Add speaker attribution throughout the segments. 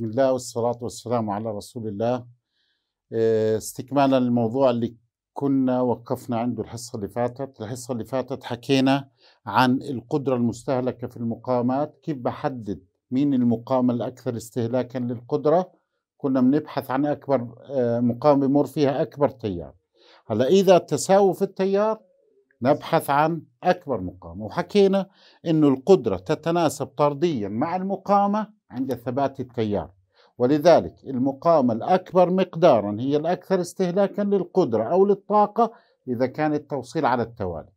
Speaker 1: بسم الله والصلاة والسلام على رسول الله آه، استكمالا للموضوع اللي كنا وقفنا عنده الحصة اللي فاتت الحصة اللي فاتت حكينا عن القدرة المستهلكة في المقامات كيف بحدد مين المقام الأكثر استهلاكا للقدرة كنا بنبحث عن أكبر آه، مقام بمر فيها أكبر تيار هلا إذا تساووا في التيار نبحث عن أكبر مقام وحكينا أنه القدرة تتناسب طرديا مع المقامة عند ثبات التيار ولذلك المقاومة الأكبر مقدارا هي الأكثر استهلاكا للقدرة أو للطاقة إذا كان التوصيل على التوالي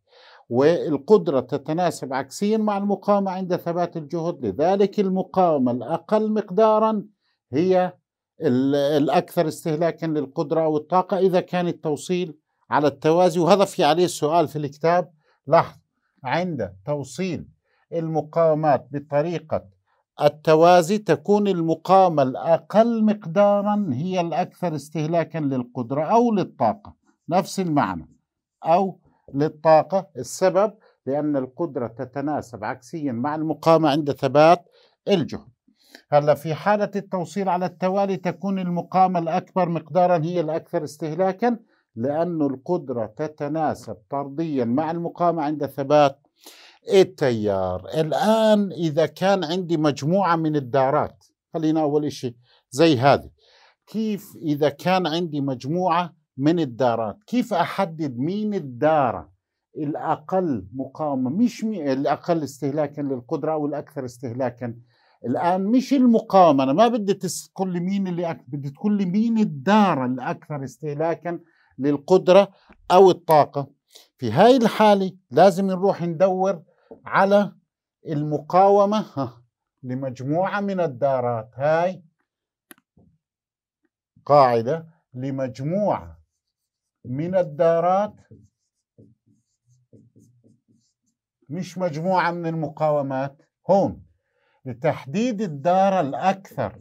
Speaker 1: والقدرة تتناسب عكسيا مع المقاومة عند ثبات الجهد لذلك المقاومة الأقل مقدارا هي الأكثر استهلاكا للقدرة أو الطاقة إذا كان التوصيل على التوازي وهذا في عليه السؤال في الكتاب لاحظ عند توصيل المقاومات بطريقة التوازي تكون المقاومة الأقل مقدارا هي الأكثر استهلاكا للقدرة أو للطاقة نفس المعنى أو للطاقة السبب لأن القدرة تتناسب عكسيا مع المقاومة عند ثبات الجهد هلا في حالة التوصيل على التوالي تكون المقاومة الأكبر مقدارا هي الأكثر استهلاكا لأن القدرة تتناسب طرديا مع المقاومة عند ثبات إيه التيار الآن إذا كان عندي مجموعة من الدارات خلينا أول شيء زي هذه كيف إذا كان عندي مجموعة من الدارات كيف أحدد مين الدارة الأقل مقاومة مش مي... الأقل استهلاكا للقدرة أو الأكثر استهلاكا الآن مش المقاومة أنا ما بدي تقول لي مين اللي أك... بدي تقول لي مين الدارة الأكثر استهلاكا للقدرة أو الطاقة في هاي الحالة لازم نروح ندور على المقاومة لمجموعة من الدارات هاي قاعدة لمجموعة من الدارات مش مجموعة من المقاومات هون لتحديد الدار الأكثر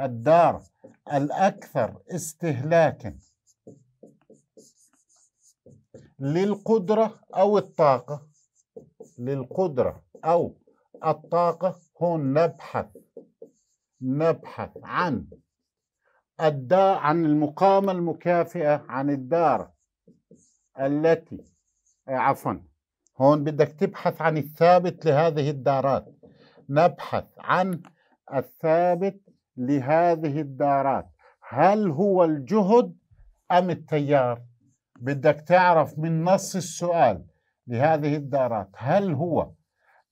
Speaker 1: الدار الأكثر استهلاكاً للقدرة أو الطاقة للقدرة أو الطاقة هون نبحث نبحث عن الدا عن المقامة المكافئة عن الدار التي آه، عفوا هون بدك تبحث عن الثابت لهذه الدارات نبحث عن الثابت لهذه الدارات هل هو الجهد أم التيار بدك تعرف من نص السؤال لهذه الدارات هل هو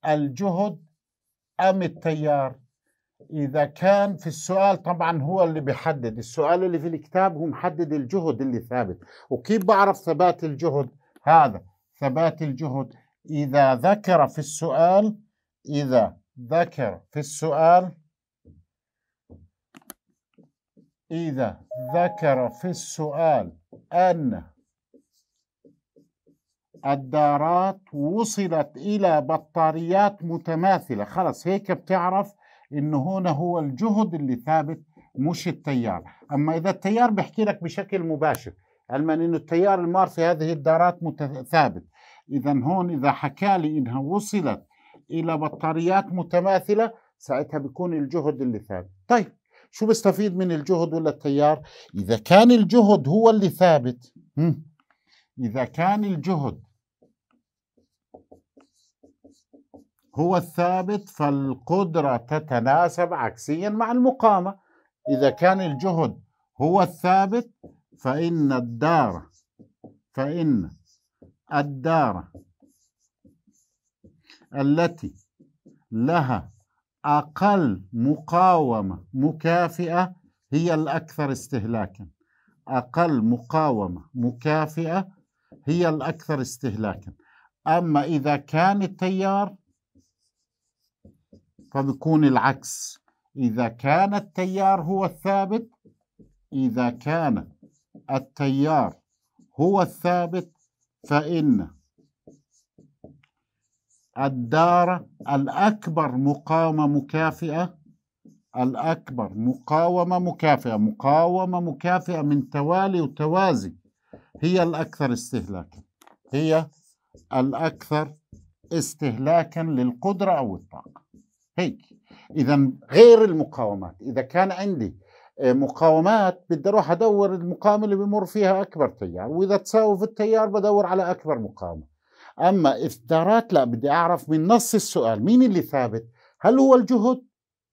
Speaker 1: الجهد أم التيار إذا كان في السؤال طبعا هو اللي بيحدد السؤال اللي في الكتاب هو محدد الجهد اللي ثابت وكيف بعرف ثبات الجهد هذا ثبات الجهد إذا ذكر في السؤال إذا ذكر في السؤال إذا ذكر في السؤال أن الدارات وصلت إلى بطاريات متماثلة خلص هيك بتعرف إنه هنا هو الجهد اللي ثابت مش التيار أما إذا التيار بيحكي لك بشكل مباشر علما إنه التيار المار في هذه الدارات ثابت إذا هون إذا حكى لي إنها وصلت إلى بطاريات متماثلة ساعتها بيكون الجهد اللي ثابت طيب شو بستفيد من الجهد ولا التيار إذا كان الجهد هو اللي ثابت إذا كان الجهد هو الثابت فالقدرة تتناسب عكسيا مع المقامة إذا كان الجهد هو الثابت فإن الدار فإن الدار التي لها أقل مقاومة مكافئة هي الأكثر استهلاكا أقل مقاومة مكافئة هي الأكثر استهلاكا أما إذا كان التيار فبيكون العكس إذا كان التيار هو الثابت إذا كان التيار هو الثابت فإن الدار الأكبر مقاومة مكافئة الأكبر مقاومة مكافئة مقاومة مكافئة من توالي وتوازي هي الأكثر استهلاكا هي الأكثر استهلاكا للقدرة أو الطاقة هيك اذا غير المقاومات اذا كان عندي آه، مقاومات بدي اروح ادور المقاومه اللي بمر فيها اكبر تيار واذا تساوي في التيار بدور على اكبر مقاومه اما اصدارات لا بدي اعرف من نص السؤال مين اللي ثابت هل هو الجهد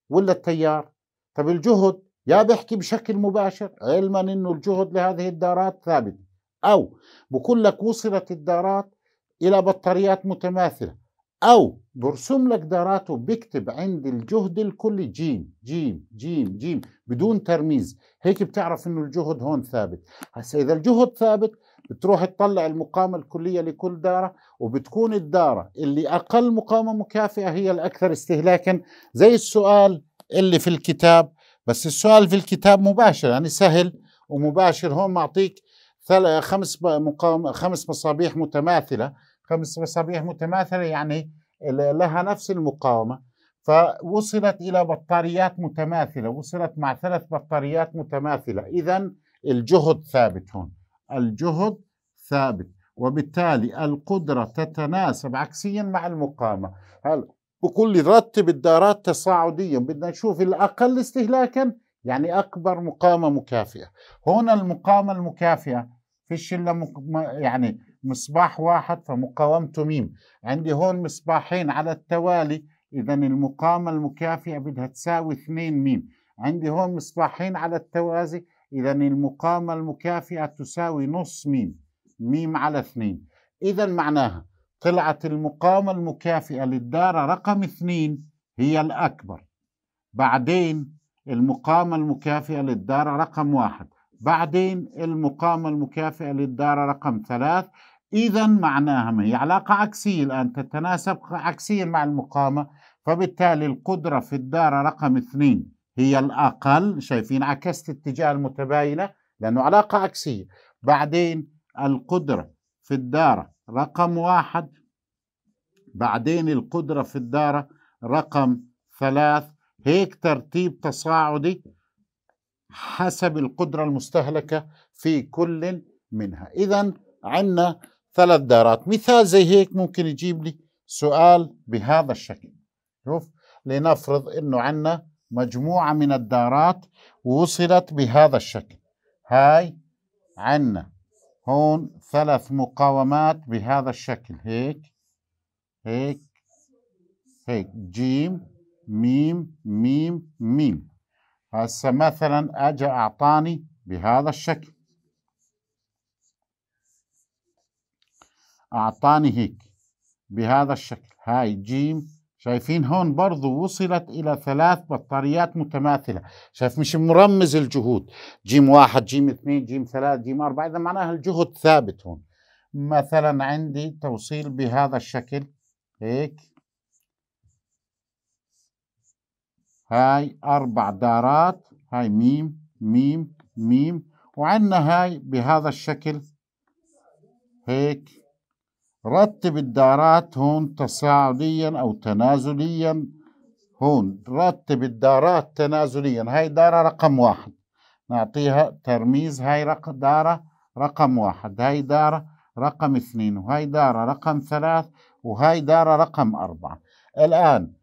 Speaker 1: ولا التيار طب الجهد يا بيحكي بشكل مباشر علما انه الجهد لهذه الدارات ثابت او بقول لك وصلت الدارات الى بطاريات متماثله او برسم لك دارات وبكتب عند الجهد الكلي جيم جيم جيم جيم بدون ترميز هيك بتعرف انه الجهد هون ثابت هسا اذا الجهد ثابت بتروح تطلع المقامة الكلية لكل دارة وبتكون الدارة اللي أقل مقامة مكافئة هي الأكثر استهلاكا زي السؤال اللي في الكتاب بس السؤال في الكتاب مباشر يعني سهل ومباشر هون معطيك خمس مقام خمس مصابيح متماثلة خمس مصابيح متماثلة يعني لها نفس المقاومه فوصلت الى بطاريات متماثله وصلت مع ثلاث بطاريات متماثله اذا الجهد ثابت هون الجهد ثابت وبالتالي القدره تتناسب عكسيا مع المقاومه هل بكل رتب الدارات تصاعديا بدنا نشوف الاقل استهلاكا يعني اكبر مقاومه مكافئه هون المقاومه المكافئه فيش الا يعني مصباح واحد فمقاومته ميم عندي هون مصباحين على التوالي إذا المقاومة المكافئة بدها تساوي 2 ميم عندي هون مصباحين على التوازي إذا المقاومة المكافئة تساوي نص ميم ميم على 2 إذا معناها طلعت المقاومة المكافئة للدارة رقم 2 هي الأكبر بعدين المقاومة المكافئة للدارة رقم واحد بعدين المقامة المكافئة للدارة رقم ثلاث إذا معناها ما هي علاقة عكسية الآن تتناسب عكسيا مع المقامة فبالتالي القدرة في الدارة رقم اثنين هي الأقل شايفين عكست اتجاه المتباينة لأنه علاقة عكسية بعدين القدرة في الدارة رقم واحد بعدين القدرة في الدارة رقم ثلاث هيك ترتيب تصاعدي حسب القدرة المستهلكة في كل منها إذا عندنا ثلاث دارات مثال زي هيك ممكن يجيب لي سؤال بهذا الشكل شوف لنفرض أنه عندنا مجموعة من الدارات وصلت بهذا الشكل هاي عندنا هون ثلاث مقاومات بهذا الشكل هيك هيك هيك جيم ميم ميم ميم هسه مثلا اجى اعطاني بهذا الشكل اعطاني هيك بهذا الشكل هاي جيم شايفين هون برضو وصلت إلى ثلاث بطاريات متماثلة شايف مش مرمز الجهود جيم واحد جيم اثنين جيم ثلاث جيم أربعة إذا معناها الجهد ثابت هون مثلا عندي توصيل بهذا الشكل هيك هاي أربع دارات هاي ميم ميم ميم وعندنا هاي بهذا الشكل هيك رتب الدارات هون تصاعديا أو تنازليا هون رتب الدارات تنازليا هاي دارة رقم واحد نعطيها ترميز هاي رق دارة رقم واحد هاي دارة رقم اثنين وهاي دارة رقم ثلاث وهاي دارة رقم أربعة الآن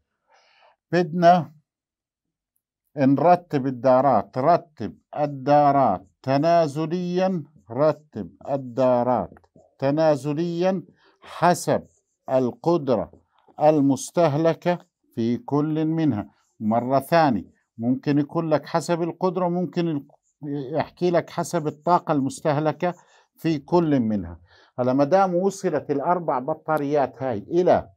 Speaker 1: بدنا نرتب الدارات رتب الدارات تنازليا رتب الدارات تنازليا حسب القدرة المستهلكة في كل منها مرة ثانية ممكن يكون لك حسب القدرة ممكن يحكي لك حسب الطاقة المستهلكة في كل منها هلا ما دام وصلت الأربع بطاريات هاي إلى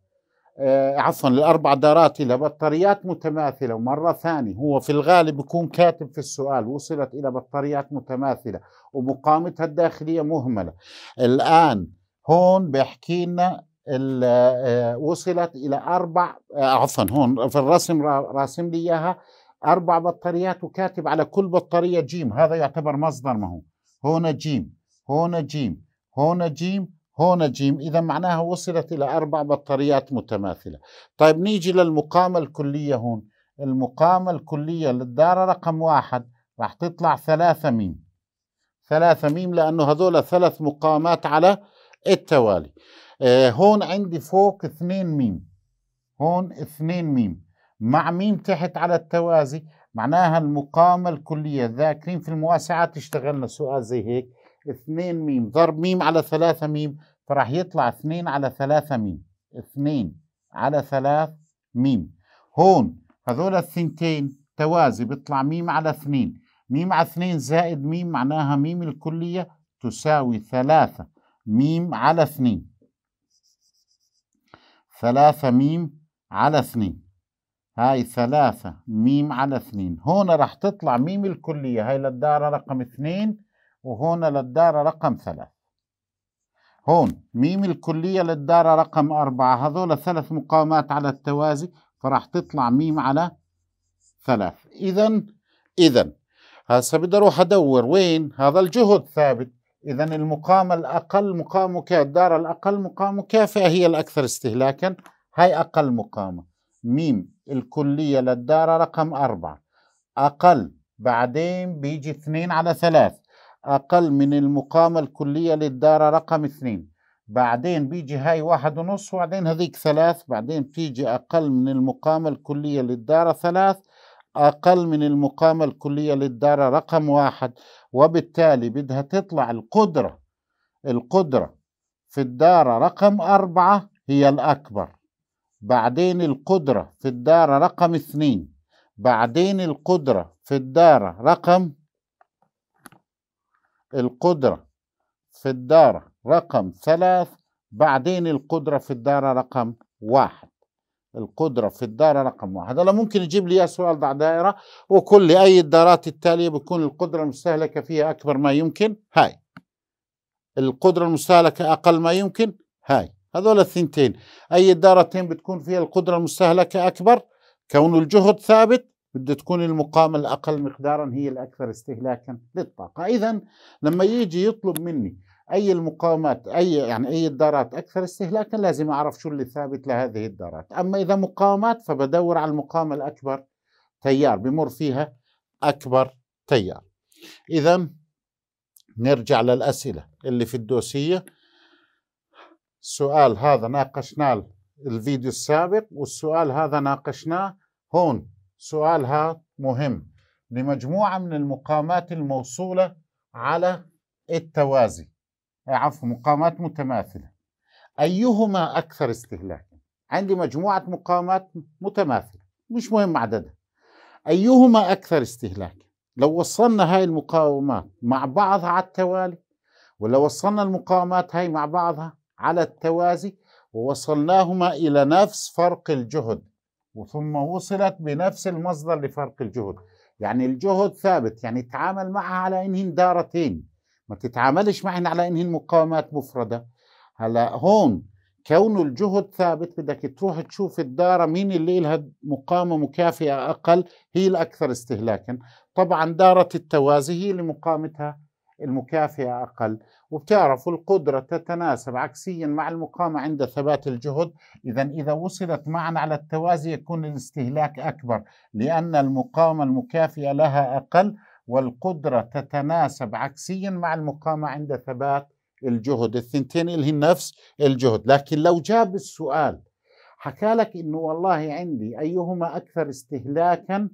Speaker 1: آه، عفوا الاربع دارات الى بطاريات متماثله ومره ثانيه هو في الغالب يكون كاتب في السؤال وصلت الى بطاريات متماثله ومقامتها الداخليه مهمله الان هون بيحكي لنا آه، وصلت الى اربع آه، عفوا هون في الرسم راسم لي اياها اربع بطاريات وكاتب على كل بطاريه جيم هذا يعتبر مصدر ما هو هنا جيم هنا جيم هنا جيم هون جيم إذا معناها وصلت إلى أربع بطاريات متماثلة طيب نيجي للمقامة الكلية هون المقامة الكلية للدارة رقم واحد راح تطلع ثلاثة ميم ثلاثة ميم لأنه هذول ثلاث مقامات على التوالي آه هون عندي فوق اثنين ميم هون اثنين ميم مع ميم تحت على التوازي معناها المقامة الكلية ذاكرين في المواسعات اشتغلنا سؤال زي هيك 2 ميم ضرب ميم على 3 ميم فراح يطلع 2 على 3 ميم 2 على 3 ميم هون هذول الثنتين توازي بيطلع ميم على 2 ميم على 2 زائد ميم معناها ميم الكلية تساوي 3 ميم على 2 3 ميم على 2 هاي ثلاثة ميم على اثنين هون راح تطلع ميم الكلية هاي للدارة رقم اثنين وهون للدارة رقم ثلاث هون ميم الكلية للدارة رقم أربعة هذول ثلاث مقاومات على التوازي فراح تطلع ميم على ثلاث إذا إذا هسا بدي أروح أدور وين هذا الجهد ثابت إذا المقاومة الأقل مقاومة كافية الدارة الأقل مقاومة كافئة هي الأكثر استهلاكا هاي أقل مقاومة ميم الكلية للدارة رقم أربعة أقل بعدين بيجي اثنين على ثلاث أقل من المقامة الكلية للدارة رقم اثنين بعدين بيجي هاي واحد ونص وبعدين هذيك ثلاث بعدين بتيجي أقل من المقامة الكلية للدارة ثلاث أقل من المقامة الكلية للدارة رقم واحد وبالتالي بدها تطلع القدرة القدرة في الدارة رقم أربعة هي الأكبر بعدين القدرة في الدارة رقم اثنين بعدين القدرة في الدارة رقم القدرة في الدارة رقم ثلاث بعدين القدرة في الدارة رقم واحد القدرة في الدارة رقم واحد هلا ممكن يجيب لي إياه سؤال ضع دائرة وكل أي الدارات التالية بتكون القدرة المستهلكة فيها أكبر ما يمكن هاي القدرة المستهلكة أقل ما يمكن هاي هذول الثنتين أي الدارتين بتكون فيها القدرة المستهلكة أكبر كون الجهد ثابت بده تكون المقامة الأقل مقدارا هي الأكثر استهلاكا للطاقة إذا لما يجي يطلب مني أي المقاومات أي يعني أي الدارات أكثر استهلاكا لازم أعرف شو اللي ثابت لهذه الدارات أما إذا مقاومات فبدور على المقاومة الأكبر تيار بمر فيها أكبر تيار إذا نرجع للأسئلة اللي في الدوسية السؤال هذا ناقشناه الفيديو السابق والسؤال هذا ناقشناه هون سؤال مهم لمجموعة من المقامات الموصولة على التوازي آه، عفوا مقامات متماثلة أيهما أكثر استهلاكا عندي مجموعة مقامات متماثلة مش مهم عددها أيهما أكثر استهلاكا لو وصلنا هاي المقاومات مع بعضها على التوالي ولو وصلنا المقاومات هاي مع بعضها على التوازي ووصلناهما إلى نفس فرق الجهد وثم وصلت بنفس المصدر لفرق الجهد يعني الجهد ثابت يعني تعامل معها على انهن دارتين ما تتعاملش معهن على انهن مقاومات مفردة هلا هون كون الجهد ثابت بدك تروح تشوف الدارة مين اللي لها مقاومة مكافئة أقل هي الأكثر استهلاكا طبعا دارة التوازي هي اللي مقاومتها المكافئة أقل وبتعرفوا القدرة تتناسب عكسيا مع المقامة عند ثبات الجهد إذا إذا وصلت معا على التوازي يكون الاستهلاك أكبر لأن المقامة المكافئة لها أقل والقدرة تتناسب عكسيا مع المقامة عند ثبات الجهد الثنتين هي نفس الجهد لكن لو جاب السؤال حكى لك إنه والله عندي أيهما أكثر استهلاكا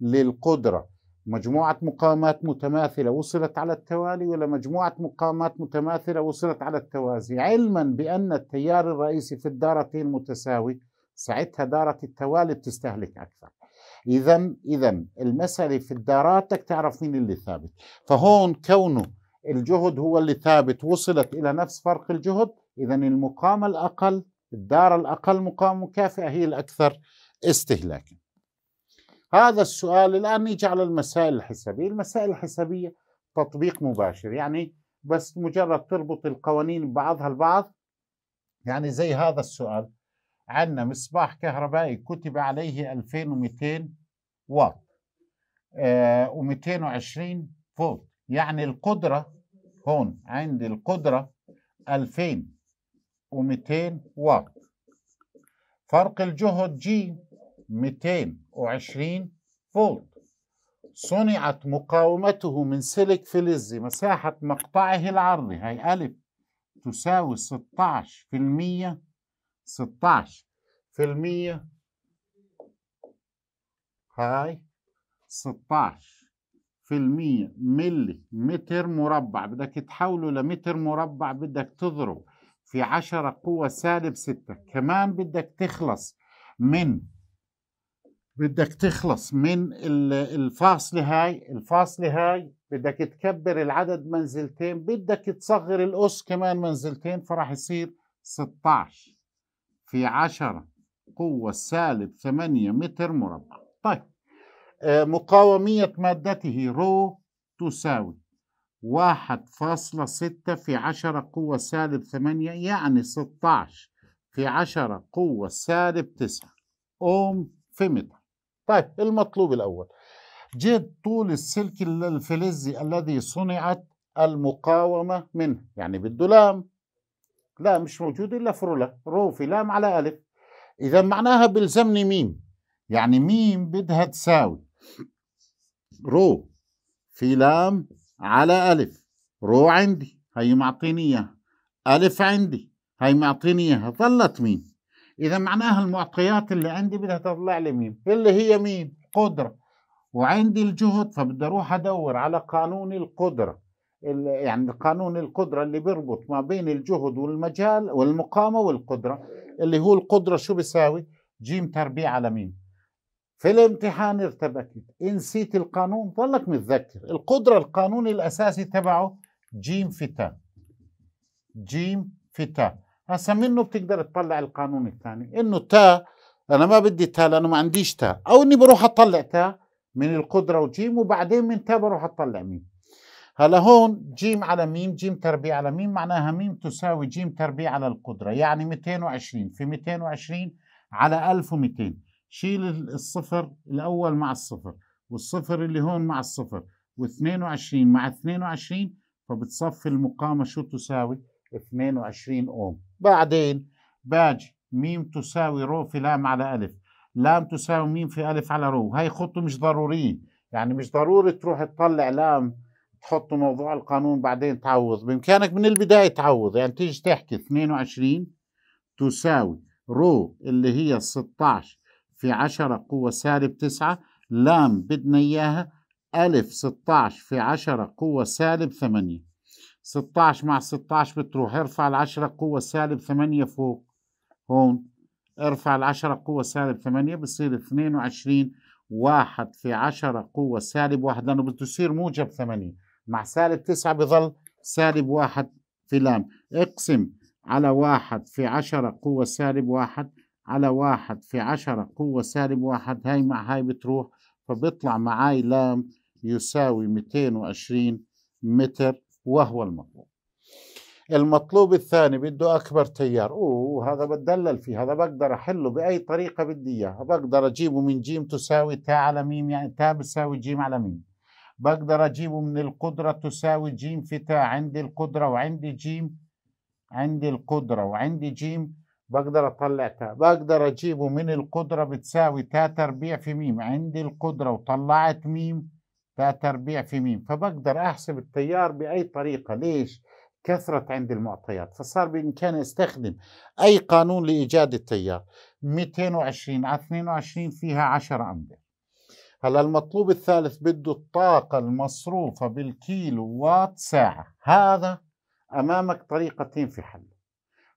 Speaker 1: للقدرة مجموعة مقامات متماثلة وصلت على التوالي ولا مجموعة مقامات متماثلة وصلت على التوازي علما بأن التيار الرئيسي في الدارتين متساوي ساعتها دارة التوالي بتستهلك أكثر إذا إذا المسألة في الدارات بدك تعرف مين اللي ثابت فهون كونه الجهد هو اللي ثابت وصلت إلى نفس فرق الجهد إذا المقام الأقل الدار الأقل مقام مكافئة هي الأكثر استهلاكاً هذا السؤال الآن نيجي على المسائل الحسابية المسائل الحسابية تطبيق مباشر يعني بس مجرد تربط القوانين ببعضها البعض يعني زي هذا السؤال عندنا مصباح كهربائي كتب عليه 2200 واط و آه، و220 فولت يعني القدرة هون عندي القدرة 2200 واط فرق الجهد جي 220 فولت صنعت مقاومته من سلك فلز مساحة مقطعه العرضي هي أ تساوي 16 في المية 16 في المية هاي 16 في المية ملي متر مربع بدك تحوله لمتر مربع بدك تضرب في 10 قوة سالب 6 كمان بدك تخلص من بدك تخلص من الفاصلة هاي الفاصلة هاي بدك تكبر العدد منزلتين بدك تصغر الأس كمان منزلتين فراح يصير 16 في 10 قوة سالب 8 متر مربع طيب آه، مقاومية مادته رو تساوي واحد فاصلة ستة في عشرة قوة سالب ثمانية يعني ستاعش في عشرة قوة سالب تسعة أوم في متر طيب المطلوب الأول جد طول السلك الفلزي الذي صنعت المقاومة منه يعني بده لام لا مش موجود إلا فرولة رو في لام على ألف إذا معناها بلزمني ميم يعني ميم بدها تساوي رو في لام على ألف رو عندي هي معطيني إياها ألف عندي هي معطيني إياها ظلت ميم إذا معناها المعطيات اللي عندي بدها تطلع لي مين اللي هي مين قدرة وعندي الجهد فبدي أروح أدور على قانون القدرة يعني قانون القدرة اللي بيربط ما بين الجهد والمجال والمقامة والقدرة اللي هو القدرة شو بيساوي جيم تربيع على مين في الامتحان ارتبكت نسيت القانون ضلك متذكر القدرة القانون الأساسي تبعه جيم فتا جيم فتا هسا منه بتقدر تطلع القانون الثاني انه تا انا ما بدي تا لانه ما عنديش تا او اني بروح اطلع تا من القدره وجيم وبعدين من تا بروح اطلع ميم هلا هون جيم على ميم جيم تربيع على ميم معناها ميم تساوي جيم تربيع على القدره يعني 220 في 220 على 1200 شيل الصفر الاول مع الصفر والصفر اللي هون مع الصفر و22 مع 22 فبتصفي المقامه شو تساوي 22 اوم بعدين باج ميم تساوي رو في لام على ألف لام تساوي ميم في ألف على رو هاي خطه مش ضرورية يعني مش ضروري تروح تطلع لام تحط موضوع القانون بعدين تعوض بإمكانك من البداية تعوض يعني تيجي تحكي 22 تساوي رو اللي هي 16 في 10 قوة سالب 9 لام بدنا إياها ألف 16 في 10 قوة سالب 8 16 مع 16 بتروح ارفع العشرة قوة سالب ثمانية فوق هون ارفع العشرة قوة سالب ثمانية بصير 22 واحد في عشرة قوة سالب واحد لأنه بده يصير موجب ثمانية مع سالب تسعة بظل سالب واحد في لام اقسم على واحد في عشرة قوة سالب واحد على واحد في عشرة قوة سالب واحد هاي مع هاي بتروح فبيطلع معاي لام يساوي 220 متر وهو المطلوب المطلوب الثاني بده أكبر تيار أوه هذا بتدلل فيه هذا بقدر أحله بأي طريقة بدي إياها بقدر أجيبه من جيم تساوي تاء على ميم يعني تاء بتساوي جيم على ميم بقدر أجيبه من القدرة تساوي جيم في تاء عندي القدرة وعندي جيم عندي القدرة وعندي جيم بقدر أطلع تاء بقدر أجيبه من القدرة بتساوي تاء تربيع في ميم عندي القدرة وطلعت ميم ثلاث تربيع في ميم فبقدر أحسب التيار بأي طريقة ليش؟ كثرت عند المعطيات فصار بإمكاني أستخدم أي قانون لإيجاد التيار 220 على 22 فيها 10 أمبير هلا المطلوب الثالث بده الطاقة المصروفة بالكيلو وات ساعة هذا أمامك طريقتين في حله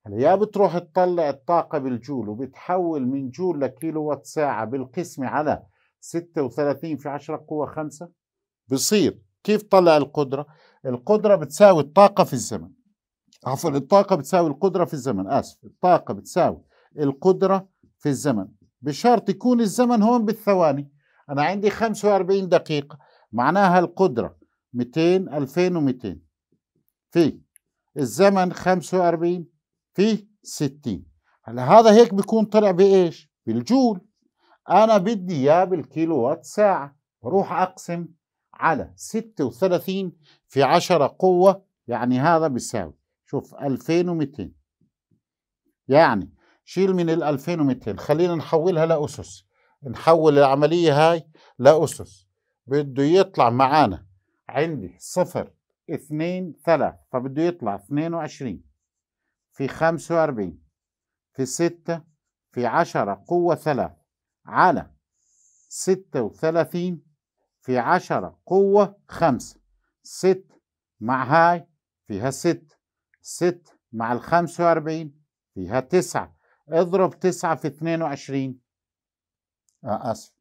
Speaker 1: هلا يا بتروح تطلع الطاقة بالجول وبتحول من جول لكيلو وات ساعة بالقسمة على 36 في 10 قوة 5 بصير كيف طلع القدرة القدرة بتساوي الطاقة في الزمن عفوا الطاقة بتساوي القدرة في الزمن آسف الطاقة بتساوي القدرة في الزمن بشرط يكون الزمن هون بالثواني أنا عندي 45 دقيقة معناها القدرة 200 2200 في الزمن 45 في 60 هلا هذا هيك بيكون طلع بإيش؟ بالجول أنا بدي إياه بالكيلو وات ساعة بروح أقسم على 36 في 10 قوة يعني هذا بيساوي شوف 2200 يعني شيل من ال 2200 خلينا نحولها لأسس نحول العملية هاي لأسس بده يطلع معانا عندي صفر اثنين ثلاث فبده يطلع 22 في 45 في 6 في 10 قوة 3 على 36 في عشرة قوة خمسة ست مع هاي فيها ست ست مع الخمسة وأربعين فيها تسعة اضرب تسعة في اثنين وعشرين آه آسف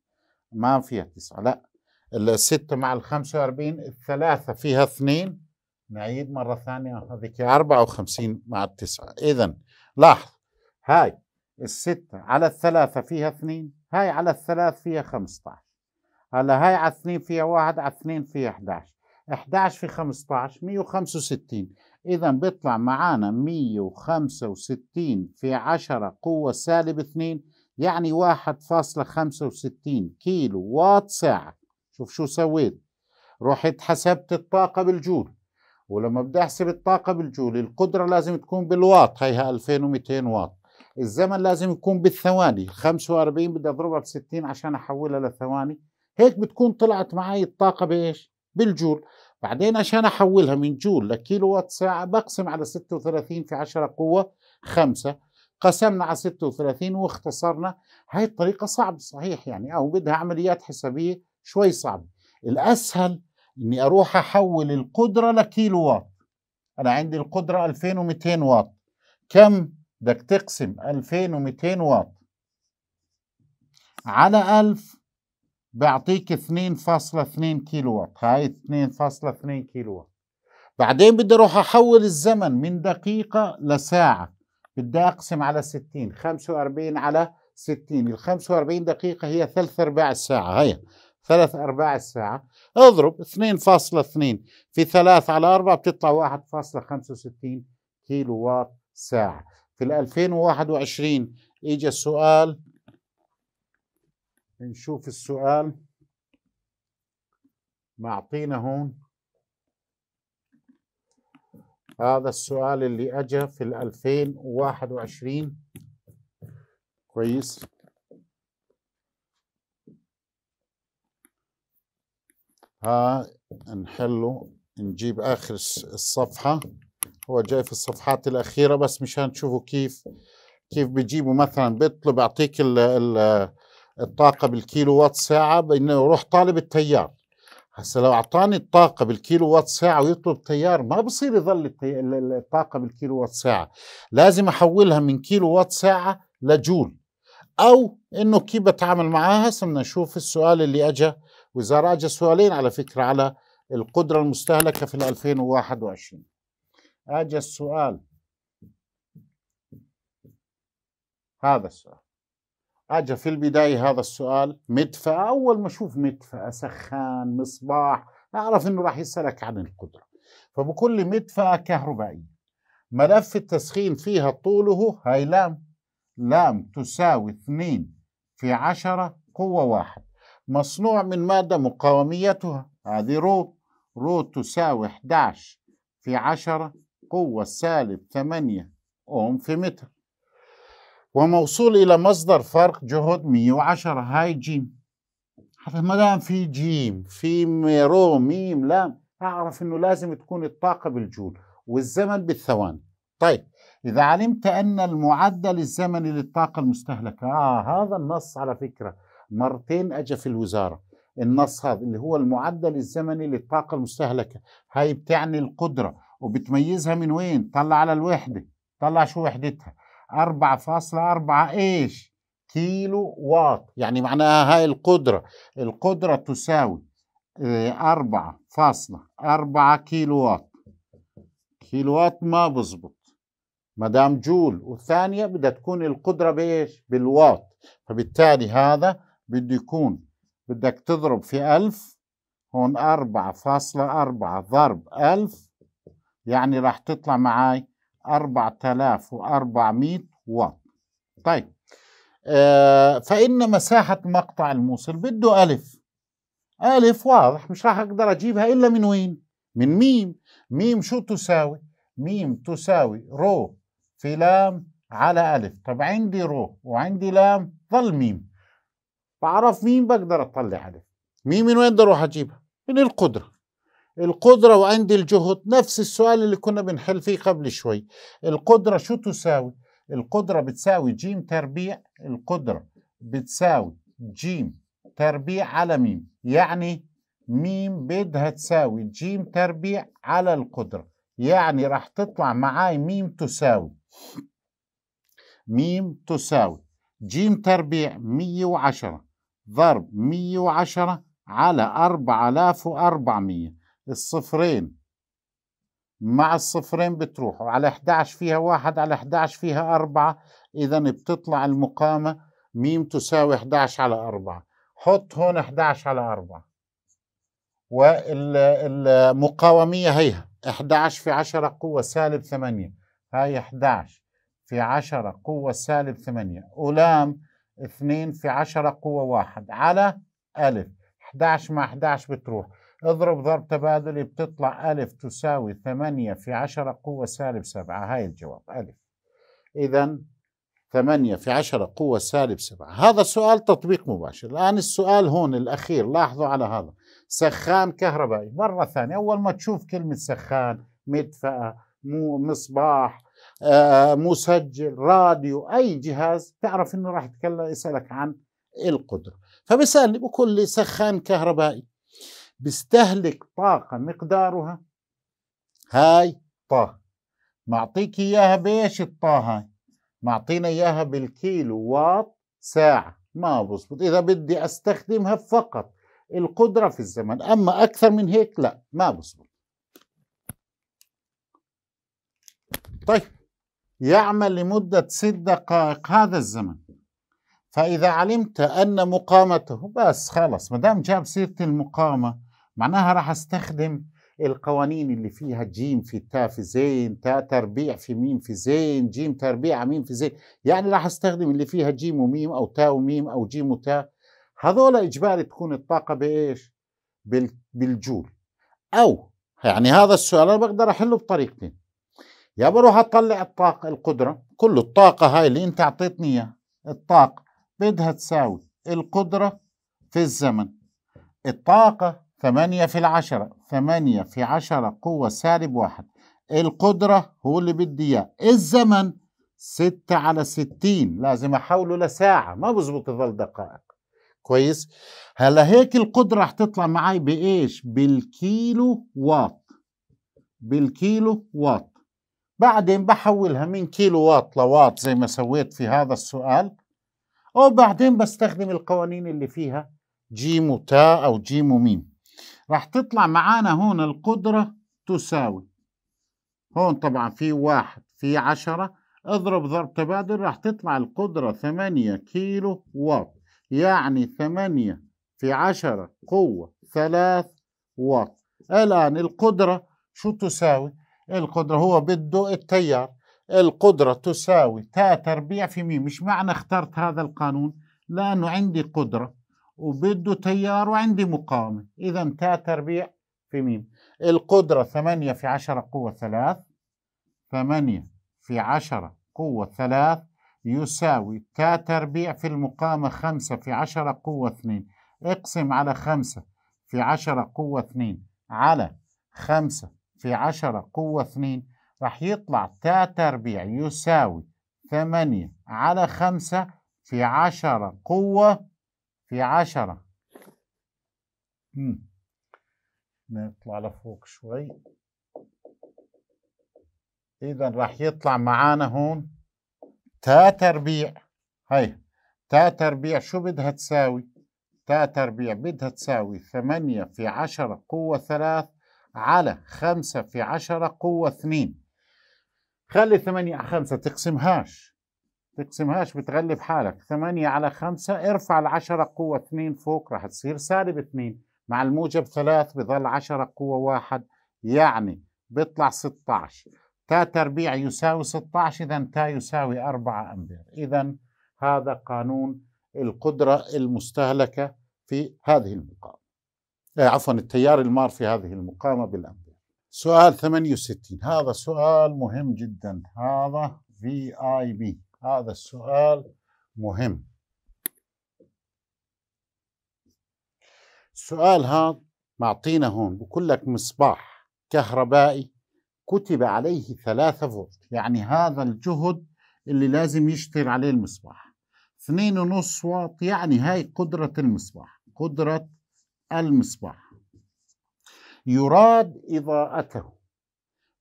Speaker 1: ما فيها تسعة لا الستة مع الخمسة وأربعين الثلاثة فيها اثنين نعيد مرة ثانية هذيك أربعة وخمسين مع التسعة إذا لاحظ هاي الستة على الثلاثة فيها اثنين هاي على الثلاث فيها خمسة عشر هلا هاي على 2 فيها 1 على 2 فيها 11 11 في 15 165 إذا بيطلع معانا 165 في 10 قوة سالب 2 يعني 1.65 كيلو واط ساعة شوف شو سويت رحت حسبت الطاقة بالجول ولما بدي أحسب الطاقة بالجول القدرة لازم تكون بالواط هيها 2200 واط الزمن لازم يكون بالثواني 45 بدي أضربها ب 60 عشان أحولها لثواني هيك بتكون طلعت معي الطاقة بإيش؟ بالجول بعدين عشان أحولها من جول لكيلو وات ساعة بقسم على 36 في 10 قوة 5 قسمنا على 36 واختصرنا هاي الطريقة صعبة صحيح يعني أو بدها عمليات حسابية شوي صعبة الأسهل إني أروح أحول القدرة لكيلو وات أنا عندي القدرة 2200 واط كم بدك تقسم 2200 واط على 1000 بيعطيك 2.2 كيلو وات هاي 2.2 كيلو وات بعدين بدي اروح احول الزمن من دقيقة لساعة بدي اقسم على 60 45 على 60 ال 45 دقيقة هي ثلاث ارباع الساعة هي ثلاث ارباع الساعة اضرب 2.2 في 3 على 4 بتطلع 1.65 كيلو وات ساعة في ال 2021 اجى السؤال نشوف السؤال معطينا هون هذا السؤال اللي اجى في ال 2021 كويس ها نحله نجيب اخر الصفحه هو جاي في الصفحات الاخيره بس مشان تشوفوا كيف كيف بيجيبوا مثلا بيطلب اعطيك ال ال الطاقه بالكيلو وات ساعه بانه يروح طالب التيار هسه لو اعطاني الطاقه بالكيلو وات ساعه ويطلب تيار ما بصير يظل التي... الطاقه بالكيلو وات ساعه لازم احولها من كيلو وات ساعه لجول او انه كيف بتعامل معاها هسه بدنا نشوف السؤال اللي اجى وزاره اجى سؤالين على فكره على القدره المستهلكه في 2021 اجى السؤال هذا السؤال اجى في البدايه هذا السؤال مدفع اول ما اشوف مدفع سخان مصباح اعرف انه راح يسالك عن القدره فبقول لي مدفع كهربائي ملف التسخين فيها طوله هاي لام لام تساوي 2 في 10 قوة واحد مصنوع من مادة مقاوميتها هذه رو رو تساوي 11 في 10 قوة سالب 8 أوم في متر وموصول إلى مصدر فرق جهد 110 هاي جيم حتى ما دام في جيم في رو ميم لام أعرف أنه لازم تكون الطاقة بالجول والزمن بالثواني طيب إذا علمت أن المعدل الزمني للطاقة المستهلكة آه هذا النص على فكرة مرتين أجا في الوزارة النص هذا اللي هو المعدل الزمني للطاقة المستهلكة هاي بتعني القدرة وبتميزها من وين طلع على الوحدة طلع شو وحدتها 4.4 ايش كيلو واط يعني معناها هاي القدرة القدرة تساوي 4.4 آه، كيلو واط كيلو واط ما بزبط ما دام جول والثانية بدها تكون القدرة بإيش بالواط فبالتالي هذا بده يكون بدك تضرب في ألف هون أربعة فاصلة أربعة ضرب ألف يعني راح تطلع معاي 4400 واط طيب آه فإن مساحة مقطع الموصل بده ألف ألف واضح مش راح أقدر أجيبها إلا من وين؟ من ميم ميم شو تساوي؟ ميم تساوي رو في لام على ألف طب عندي رو وعندي لام ظل ميم بعرف ميم بقدر أطلع ألف ميم من وين بدي أروح أجيبها؟ من القدرة القدرة وعندي الجهد نفس السؤال اللي كنا بنحل فيه قبل شوي القدرة شو تساوي القدرة بتساوي جيم تربيع القدرة بتساوي جيم تربيع على ميم يعني ميم بدها تساوي جيم تربيع على القدرة يعني راح تطلع معاي ميم تساوي ميم تساوي جيم تربيع 110 ضرب 110 على 4400 الصفرين مع الصفرين بتروح على 11 فيها واحد على 11 فيها أربعة إذا بتطلع المقامة ميم تساوي 11 على أربعة حط هون 11 على أربعة والمقاومية هيها 11 في 10 قوة سالب 8 هاي 11 في 10 قوة سالب 8 أولام 2 في 10 قوة 1 على ألف 11 مع 11 بتروح اضرب ضرب تبادلي بتطلع ألف تساوي ثمانية في عشرة قوة سالب سبعة هاي الجواب ألف إذا ثمانية في عشرة قوة سالب سبعة هذا سؤال تطبيق مباشر الآن السؤال هون الأخير لاحظوا على هذا سخان كهربائي مرة ثانية أول ما تشوف كلمة سخان مدفأة مو مصباح آه, آه، مسجل راديو أي جهاز تعرف أنه راح يتكلم يسألك عن القدرة فبسألني بقول لي سخان كهربائي بيستهلك طاقة مقدارها هاي طا معطيك إياها بإيش الطا هاي معطينا إياها بالكيلو واط ساعة ما بزبط إذا بدي أستخدمها فقط القدرة في الزمن أما أكثر من هيك لا ما بزبط طيب يعمل لمدة ست دقائق هذا الزمن فإذا علمت أن مقامته بس خلص ما دام جاب سيرة المقامة معناها راح استخدم القوانين اللي فيها جيم في تا في زين تا تربيع في ميم في زين جيم تربيع ميم في زين يعني راح استخدم اللي فيها جيم وميم او تا وميم او جيم وتا هذول اجباري تكون الطاقه بايش بالجول او يعني هذا السؤال انا بقدر احله بطريقتين يا بروح اطلع الطاقه القدره كل الطاقه هاي اللي انت اعطيتني اياها الطاقه بدها تساوي القدره في الزمن الطاقه ثمانية في العشرة ثمانية في عشرة قوة سالب واحد القدرة هو اللي بدي إياه الزمن ستة على ستين لازم أحوله لساعة ما بزبط يظل دقائق كويس هلا هيك القدرة هتطلع معي بإيش بالكيلو واط بالكيلو واط بعدين بحولها من كيلو واط لواط زي ما سويت في هذا السؤال وبعدين بستخدم القوانين اللي فيها جيم وتاء أو جيم وميم راح تطلع معانا هون القدرة تساوي هون طبعا في واحد في عشرة اضرب ضرب تبادل راح تطلع القدرة ثمانية كيلو واط يعني ثمانية في عشرة قوة ثلاث واط الآن القدرة شو تساوي؟ القدرة هو بده التيار القدرة تساوي تا تربيع في مي مش معنى اخترت هذا القانون لأنه عندي قدرة وبده تيار وعندي مقاومة إذا تاء تربيع في مين القدرة ثمانية في عشرة قوة ثلاث ثمانية في عشرة قوة ثلاث يساوي تاء تربيع في المقاومة خمسة في عشرة قوة اثنين اقسم على خمسة في عشرة قوة اثنين على خمسة في عشرة قوة اثنين راح يطلع تاء تربيع يساوي ثمانية على خمسة في عشرة قوة في عشرة نطلع لفوق شوي إذا راح يطلع معانا هون تا تربيع هاي تا تربيع شو بدها تساوي؟ تا تربيع بدها تساوي ثمانية في عشرة قوة ثلاث على خمسة في عشرة قوة اثنين خلي ثمانية على خمسة تقسمهاش بتقسمهاش بتغلب حالك 8 على 5 ارفع ال10 قوة 2 فوق راح تصير سالب 2 مع الموجب 3 بظل 10 قوة 1 يعني بيطلع 16 تا تربيع يساوي 16 إذا تا يساوي 4 أمبير إذا هذا قانون القدرة المستهلكة في هذه المقاومة آه، عفوا التيار المار في هذه المقامة بالأمبير سؤال 68 هذا سؤال مهم جدا هذا في اي بي هذا السؤال مهم السؤال هذا معطينا هون بقول لك مصباح كهربائي كتب عليه 3 فولت يعني هذا الجهد اللي لازم يشتغل عليه المصباح 2.5 واط يعني هاي قدرة المصباح قدرة المصباح يراد إضاءته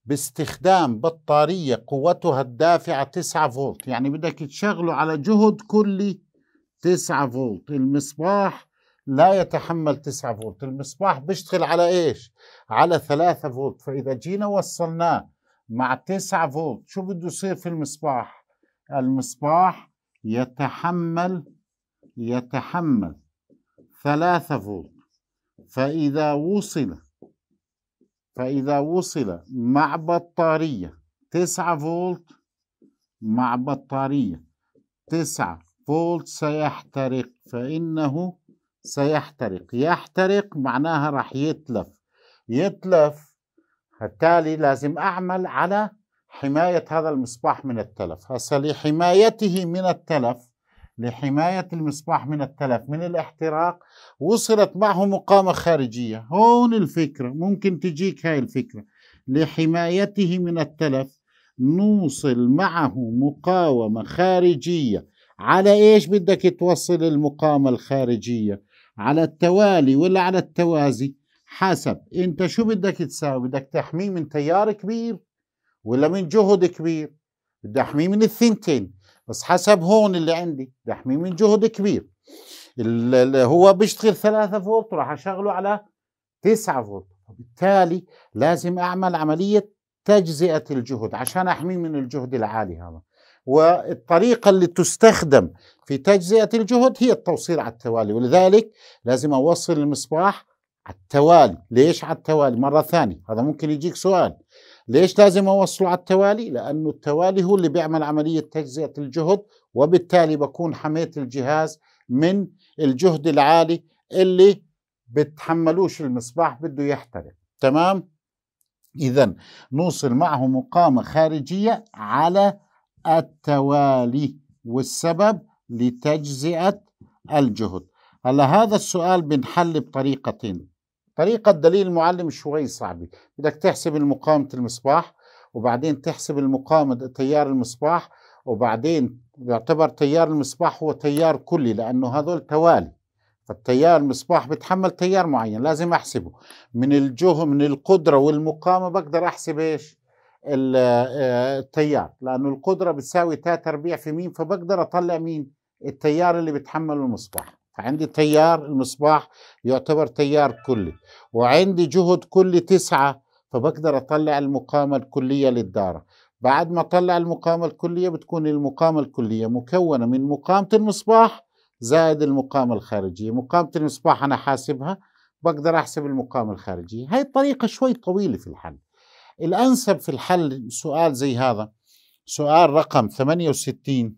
Speaker 1: باستخدام بطارية قوتها الدافعة 9 فولت يعني بدك تشغله على جهد كلي 9 فولت المصباح لا يتحمل 9 فولت المصباح بيشتغل على ايش على 3 فولت فاذا جينا وصلناه مع 9 فولت شو بده يصير في المصباح المصباح يتحمل يتحمل 3 فولت فاذا وصل فإذا وصل مع بطارية 9 فولت مع بطارية 9 فولت سيحترق فإنه سيحترق يحترق معناها راح يتلف يتلف التالي لازم أعمل على حماية هذا المصباح من التلف هسه لحمايته من التلف لحماية المصباح من التلف من الاحتراق وصلت معه مقامة خارجية هون الفكرة ممكن تجيك هاي الفكرة لحمايته من التلف نوصل معه مقاومة خارجية على ايش بدك توصل المقاومة الخارجية على التوالي ولا على التوازي حسب انت شو بدك تساوي بدك تحميه من تيار كبير ولا من جهد كبير بدي احميه من الثنتين بس حسب هون اللي عندي بحمي من جهد كبير اللي هو بيشتغل 3 فولت راح اشغله على 9 فولت وبالتالي لازم اعمل عمليه تجزئه الجهد عشان احميه من الجهد العالي هذا والطريقة اللي تستخدم في تجزئة الجهد هي التوصيل على التوالي ولذلك لازم أوصل المصباح على التوالي ليش على التوالي مرة ثانية هذا ممكن يجيك سؤال ليش لازم اوصله على التوالي لانه التوالي هو اللي بيعمل عمليه تجزئه الجهد وبالتالي بكون حميت الجهاز من الجهد العالي اللي بتحملوش المصباح بده يحترق تمام اذا نوصل معه مقامه خارجيه على التوالي والسبب لتجزئه الجهد هلا هذا السؤال بنحل بطريقتين طريقة دليل المعلم شوي صعبة بدك تحسب المقاومة المصباح وبعدين تحسب المقاومة تيار المصباح وبعدين يعتبر تيار المصباح هو تيار كلي لأنه هذول توالي فالتيار المصباح بتحمل تيار معين لازم أحسبه من الجهه من القدرة والمقاومة بقدر أحسب إيش آه، التيار لأنه القدرة بتساوي تلات تربيع في مين فبقدر أطلع مين التيار اللي بتحمله المصباح عندي تيار المصباح يعتبر تيار كلي وعندي جهد كلي تسعة فبقدر أطلع المقامة الكلية للدارة بعد ما أطلع المقامة الكلية بتكون المقامة الكلية مكونة من مقامة المصباح زائد المقامة الخارجية مقامة المصباح أنا حاسبها بقدر أحسب المقامة الخارجية هاي الطريقة شوي طويلة في الحل الأنسب في الحل سؤال زي هذا سؤال رقم 68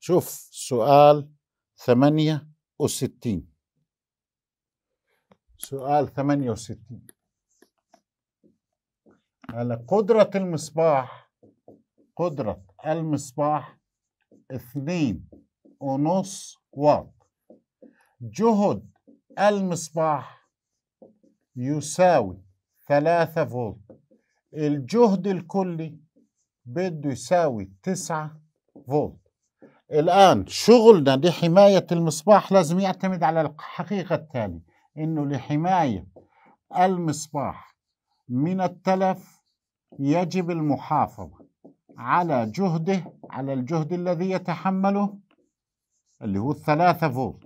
Speaker 1: شوف سؤال ثمانية وستين سؤال ثمانية وستين على قدرة المصباح قدرة المصباح اثنين ونص واط جهد المصباح يساوي ثلاثة فولت الجهد الكلي بده يساوي تسعة فولت الآن شغلنا لحماية المصباح لازم يعتمد على الحقيقة التالية أنه لحماية المصباح من التلف يجب المحافظة على جهده على الجهد الذي يتحمله اللي هو الثلاثة فولت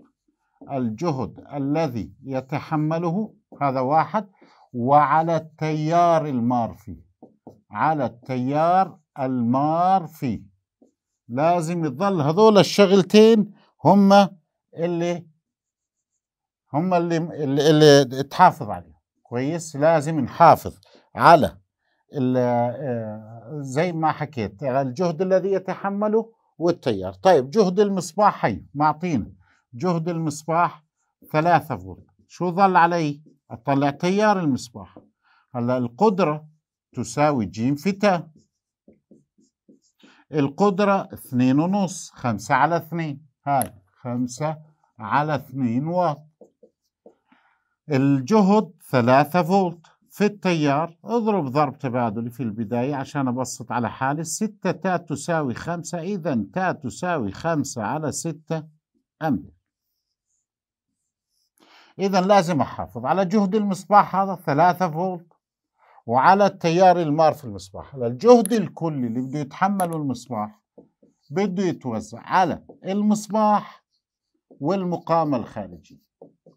Speaker 1: الجهد الذي يتحمله هذا واحد وعلى التيار المار فيه على التيار المار فيه لازم يضل هذول الشغلتين هم اللي هم اللي اللي, اللي تحافظ عليهم كويس لازم نحافظ على آه، زي ما حكيت الجهد الذي يتحمله والتيار طيب جهد المصباح هي معطينا جهد المصباح ثلاثة فولت شو ظل علي أطلع تيار المصباح هلا القدرة تساوي ج في تاء القدرة اثنين ونص خمسة على اثنين هاي خمسة على اثنين واط الجهد ثلاثة فولت في التيار اضرب ضرب تبادلي في البداية عشان أبسط على حالي ستة تا تساوي خمسة إذا تا تساوي خمسة على ستة أمبير إذا لازم أحافظ على جهد المصباح هذا ثلاثة فولت وعلى التيار المار في المصباح الجهد الكلي اللي بده يتحمله المصباح بده يتوزع على المصباح والمقاومة الخارجية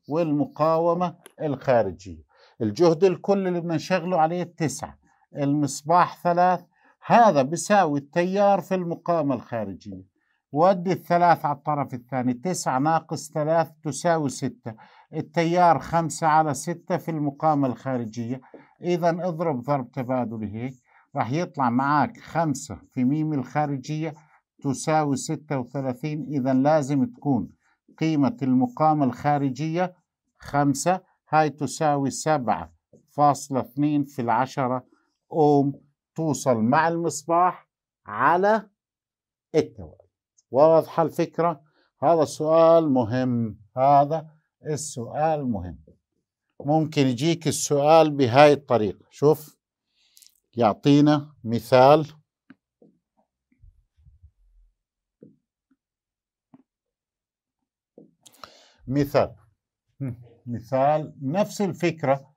Speaker 1: والمقاومة الخارجية الجهد الكلي اللي بدنا نشغله عليه تسعة المصباح ثلاث هذا بيساوي التيار في المقاومة الخارجية ودي الثلاث على الطرف الثاني تسعة ناقص ثلاث تساوي ستة التيار خمسة على ستة في المقامة الخارجية إذا اضرب ضرب تبادلي هيك راح يطلع معاك خمسة في ميم الخارجية تساوي ستة وثلاثين إذا لازم تكون قيمة المقامة الخارجية خمسة هاي تساوي سبعة فاصلة اثنين في العشرة أوم توصل مع المصباح على التوالي واضحة الفكرة؟ هذا سؤال مهم هذا السؤال مهم ممكن يجيك السؤال بهاي الطريقة شوف يعطينا مثال مثال مثال نفس الفكرة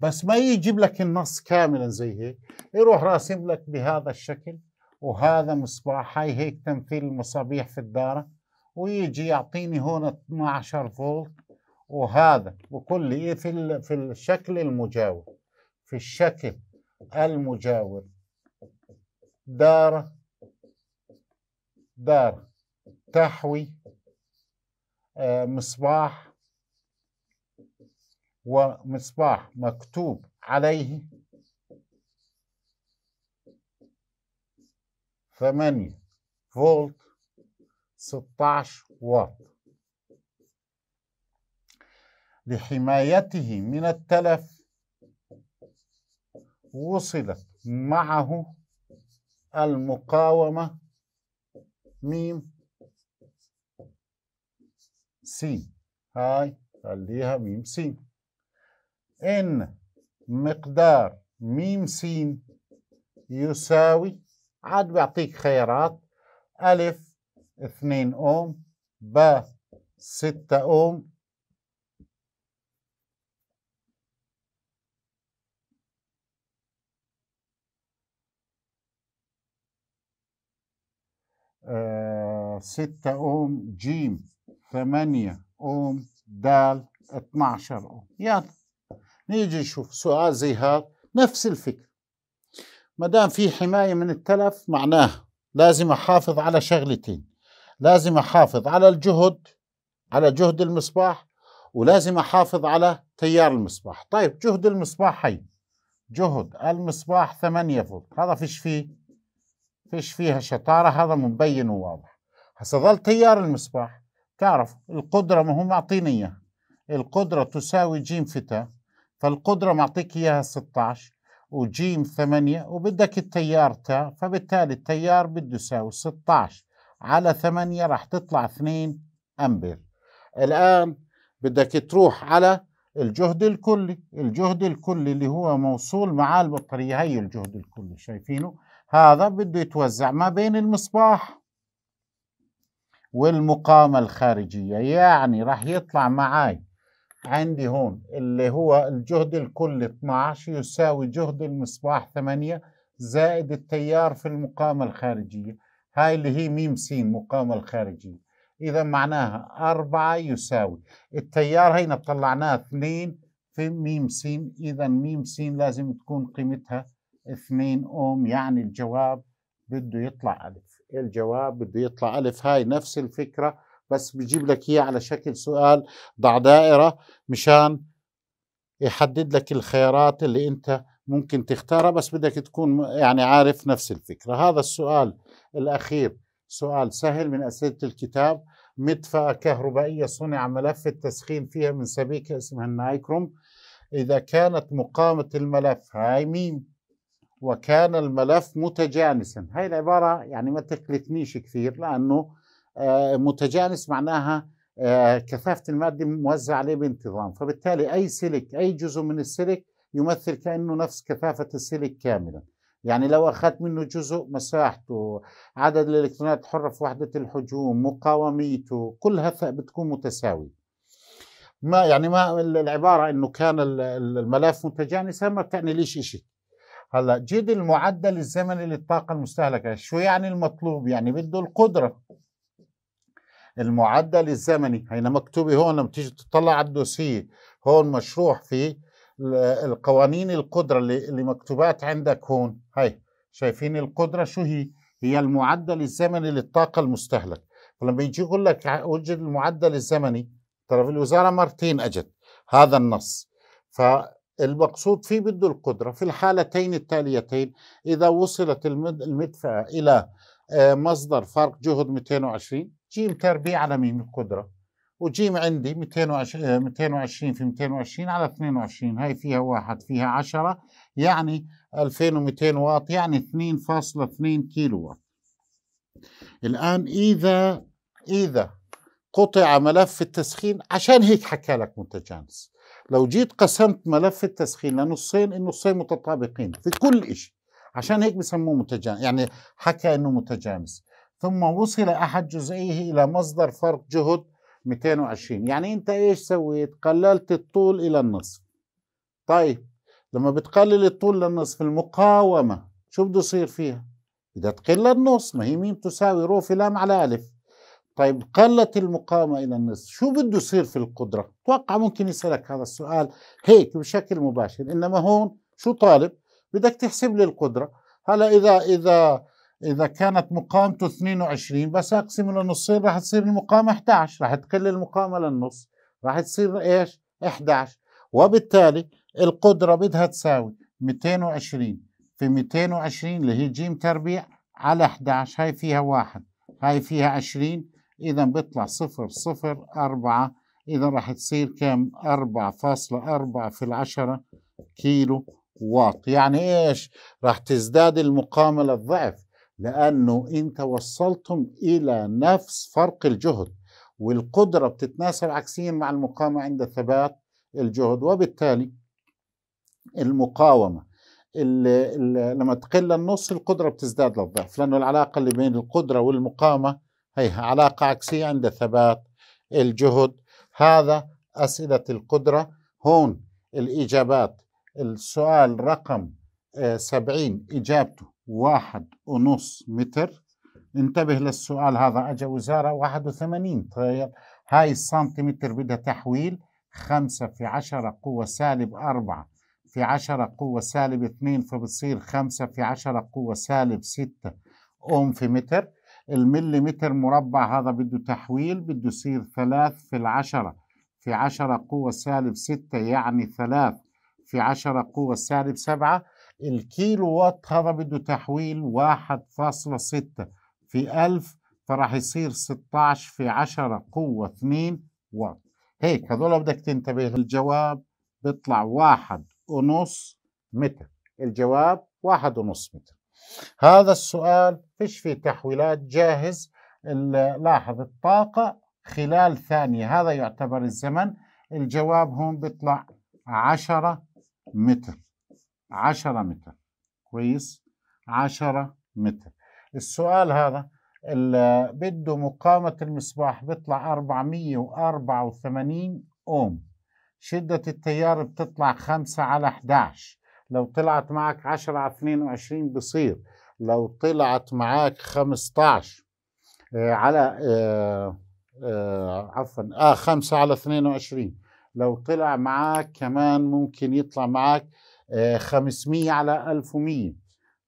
Speaker 1: بس ما يجيب لك النص كاملا زي هيك يروح راسم لك بهذا الشكل وهذا مصباح هاي هيك تمثيل المصابيح في الدارة ويجي يعطيني هون 12 فولت وهذا وكل إيه في, في الشكل المجاور في الشكل المجاور دار دار تحوي آه، مصباح ومصباح مكتوب عليه ثمانية فولت ستاش واط لحمايته من التلف وصلت معه المقاومة ميم سين هاي خليها ميم سين إن مقدار ميم سين يساوي عاد بيعطيك خيارات ألف اثنين أوم ب ستة أوم آه، ستة أوم جيم ثمانية أوم دال 12 أوم يعني نيجي نشوف سؤال زي هذا نفس الفكرة ما دام في حماية من التلف معناه لازم أحافظ على شغلتين لازم أحافظ على الجهد على جهد المصباح ولازم أحافظ على تيار المصباح طيب جهد المصباح هي جهد المصباح 8 فولت هذا فيش فيه فيش فيها شطارة هذا مبين وواضح ظل تيار المصباح تعرف القدرة ما هو معطيني إياها القدرة تساوي جيم فتا فالقدرة معطيك إياها 16 وجيم 8 وبدك التيار تاء فبالتالي التيار بده يساوي 16 على 8 راح تطلع 2 أمبير الآن بدك تروح على الجهد الكلي الجهد الكلي اللي هو موصول مع البطارية هي الجهد الكلي شايفينه هذا بده يتوزع ما بين المصباح والمقامة الخارجية يعني راح يطلع معاي عندي هون اللي هو الجهد الكل 12 يساوي جهد المصباح 8 زائد التيار في المقامة الخارجية هاي اللي هي ميم س مقامة الخارجية إذا معناها 4 يساوي التيار هينا طلعناه 2 في ميم س إذا ميم س لازم تكون قيمتها 2 اوم يعني الجواب بده يطلع ألف الجواب بده يطلع ألف هاي نفس الفكرة بس بجيب لك إياه على شكل سؤال ضع دائرة مشان يحدد لك الخيارات اللي أنت ممكن تختارها بس بدك تكون يعني عارف نفس الفكرة هذا السؤال الأخير سؤال سهل من أسئلة الكتاب مدفأة كهربائية صنع ملف التسخين فيها من سبيكة اسمها النايكروم إذا كانت مقامة الملف هاي ميم وكان الملف متجانسا هاي العبارة يعني ما تقلقنيش كثير لأنه آه، متجانس معناها آه، كثافة المادة موزعة عليه بانتظام فبالتالي أي سلك أي جزء من السلك يمثل كأنه نفس كثافة السلك كاملا يعني لو أخذت منه جزء مساحته عدد الإلكترونات الحرة في وحدة الحجوم مقاوميته كلها بتكون متساوية ما يعني ما العباره انه كان الملف متجانسا ما بتعني ليش إشي هلا جيد المعدل الزمني للطاقة المستهلكة شو يعني المطلوب يعني بده القدرة المعدل الزمني هنا مكتوبة هون بتيجي تطلع على الدوسية هون مشروح في القوانين القدرة اللي مكتوبات عندك هون هاي شايفين القدرة شو هي هي المعدل الزمني للطاقة المستهلكة فلما يجي يقول لك وجد المعدل الزمني ترى في الوزارة مرتين أجت هذا النص ف المقصود فيه بده القدرة في الحالتين التاليتين إذا وصلت المدفع إلى آه، مصدر فرق جهد 220 جيم تربيع على ميم القدرة وجيم عندي 220 220 آه، في 220 على 22 هاي فيها واحد فيها 10 يعني 2200 واط يعني 2.2 كيلو واط الآن إذا إذا قطع ملف التسخين عشان هيك حكى لك متجانس لو جيت قسمت ملف التسخين لنصين النصين متطابقين في كل شيء عشان هيك بسموه متجانس يعني حكى انه متجانس ثم وصل احد جزئيه الى مصدر فرق جهد 220 يعني انت ايش سويت قللت الطول الى النصف طيب لما بتقلل الطول للنصف المقاومه شو بده يصير فيها اذا تقل النص ما هي ميم تساوي رو في لام على الف طيب قلت المقاومة إلى النصف شو بده يصير في القدرة توقع ممكن يسألك هذا السؤال هيك بشكل مباشر إنما هون شو طالب بدك تحسب لي القدرة هلا إذا إذا إذا كانت مقاومته 22 بس أقسم لنصين راح تصير المقاومة 11 راح تقل المقاومة للنص راح تصير إيش 11 وبالتالي القدرة بدها تساوي 220 في 220 اللي هي جيم تربيع على 11 هاي فيها واحد هاي فيها 20 إذا بيطلع صفر صفر أربعة إذا راح تصير كم أربعة فاصلة أربعة في العشرة كيلو واط يعني إيش راح تزداد المقاومة للضعف لأنه أنت وصلتم إلى نفس فرق الجهد والقدرة بتتناسب عكسيا مع المقاومة عند ثبات الجهد وبالتالي المقاومة اللي لما تقل النص القدرة بتزداد للضعف لأنه العلاقة اللي بين القدرة والمقاومة هي علاقة عكسية عند ثبات الجهد هذا أسئلة القدرة هون الإجابات السؤال رقم آه، سبعين إجابته واحد ونص متر انتبه للسؤال هذا أجا وزارة واحد وثمانين طيب هاي السنتيمتر بدها تحويل خمسة في عشرة قوة سالب أربعة في عشرة قوة سالب اثنين فبتصير خمسة في عشرة قوة سالب ستة أوم في متر المليمتر مربع هذا بده تحويل بده يصير ثلاث في العشرة في عشرة قوة سالب ستة يعني ثلاث في عشرة قوة سالب سبعة الكيلو وات هذا بده تحويل واحد فاصلة ستة في ألف فراح يصير 16 في 10 قوة 2 وات هيك هذول بدك تنتبه الجواب بيطلع واحد ونص متر الجواب واحد ونص متر هذا السؤال فيش فيه تحويلات جاهز لاحظ الطاقة خلال ثانية هذا يعتبر الزمن الجواب هون بيطلع عشرة متر عشرة متر كويس عشرة متر السؤال هذا بده مقاومة المصباح بيطلع 484 أوم شدة التيار بتطلع 5 على 11 لو طلعت معك 10 على 22 بصير لو طلعت معك 15 آه، على آه آه عفوا اه 5 على 22 لو طلع معك كمان ممكن يطلع معك آه 500 على 1100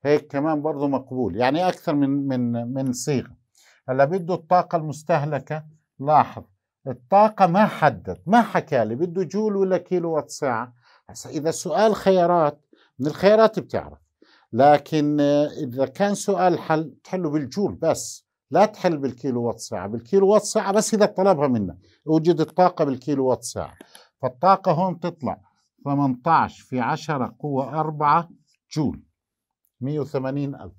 Speaker 1: هيك كمان برضه مقبول يعني اكثر من من من صيغه هلا بده الطاقه المستهلكه لاحظ الطاقه ما حدد ما حكى لي بده جول ولا كيلو وات ساعه هسا اذا سؤال خيارات من الخيارات بتعرف لكن آه، اذا كان سؤال حل تحله بالجول بس لا تحل بالكيلو وات ساعه بالكيلو وات ساعه بس اذا طلبها منا وجد الطاقه بالكيلو وات ساعه فالطاقه هون تطلع 18 في 10 قوه 4 جول 180 ألف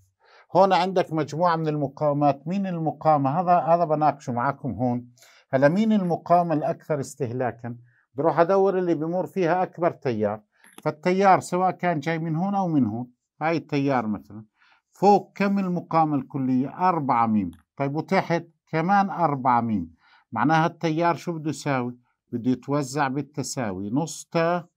Speaker 1: هون عندك مجموعة من المقاومات مين المقاومة هذا هذا بناقشه معاكم هون هلا مين المقاومة الأكثر استهلاكا بروح أدور اللي بمر فيها أكبر تيار فالتيار سواء كان جاي من هون أو من هون هاي التيار مثلا فوق كم المقامة الكلية أربعة ميم طيب وتحت كمان أربعة ميم معناها التيار شو بده يساوي بده يتوزع بالتساوي نص تا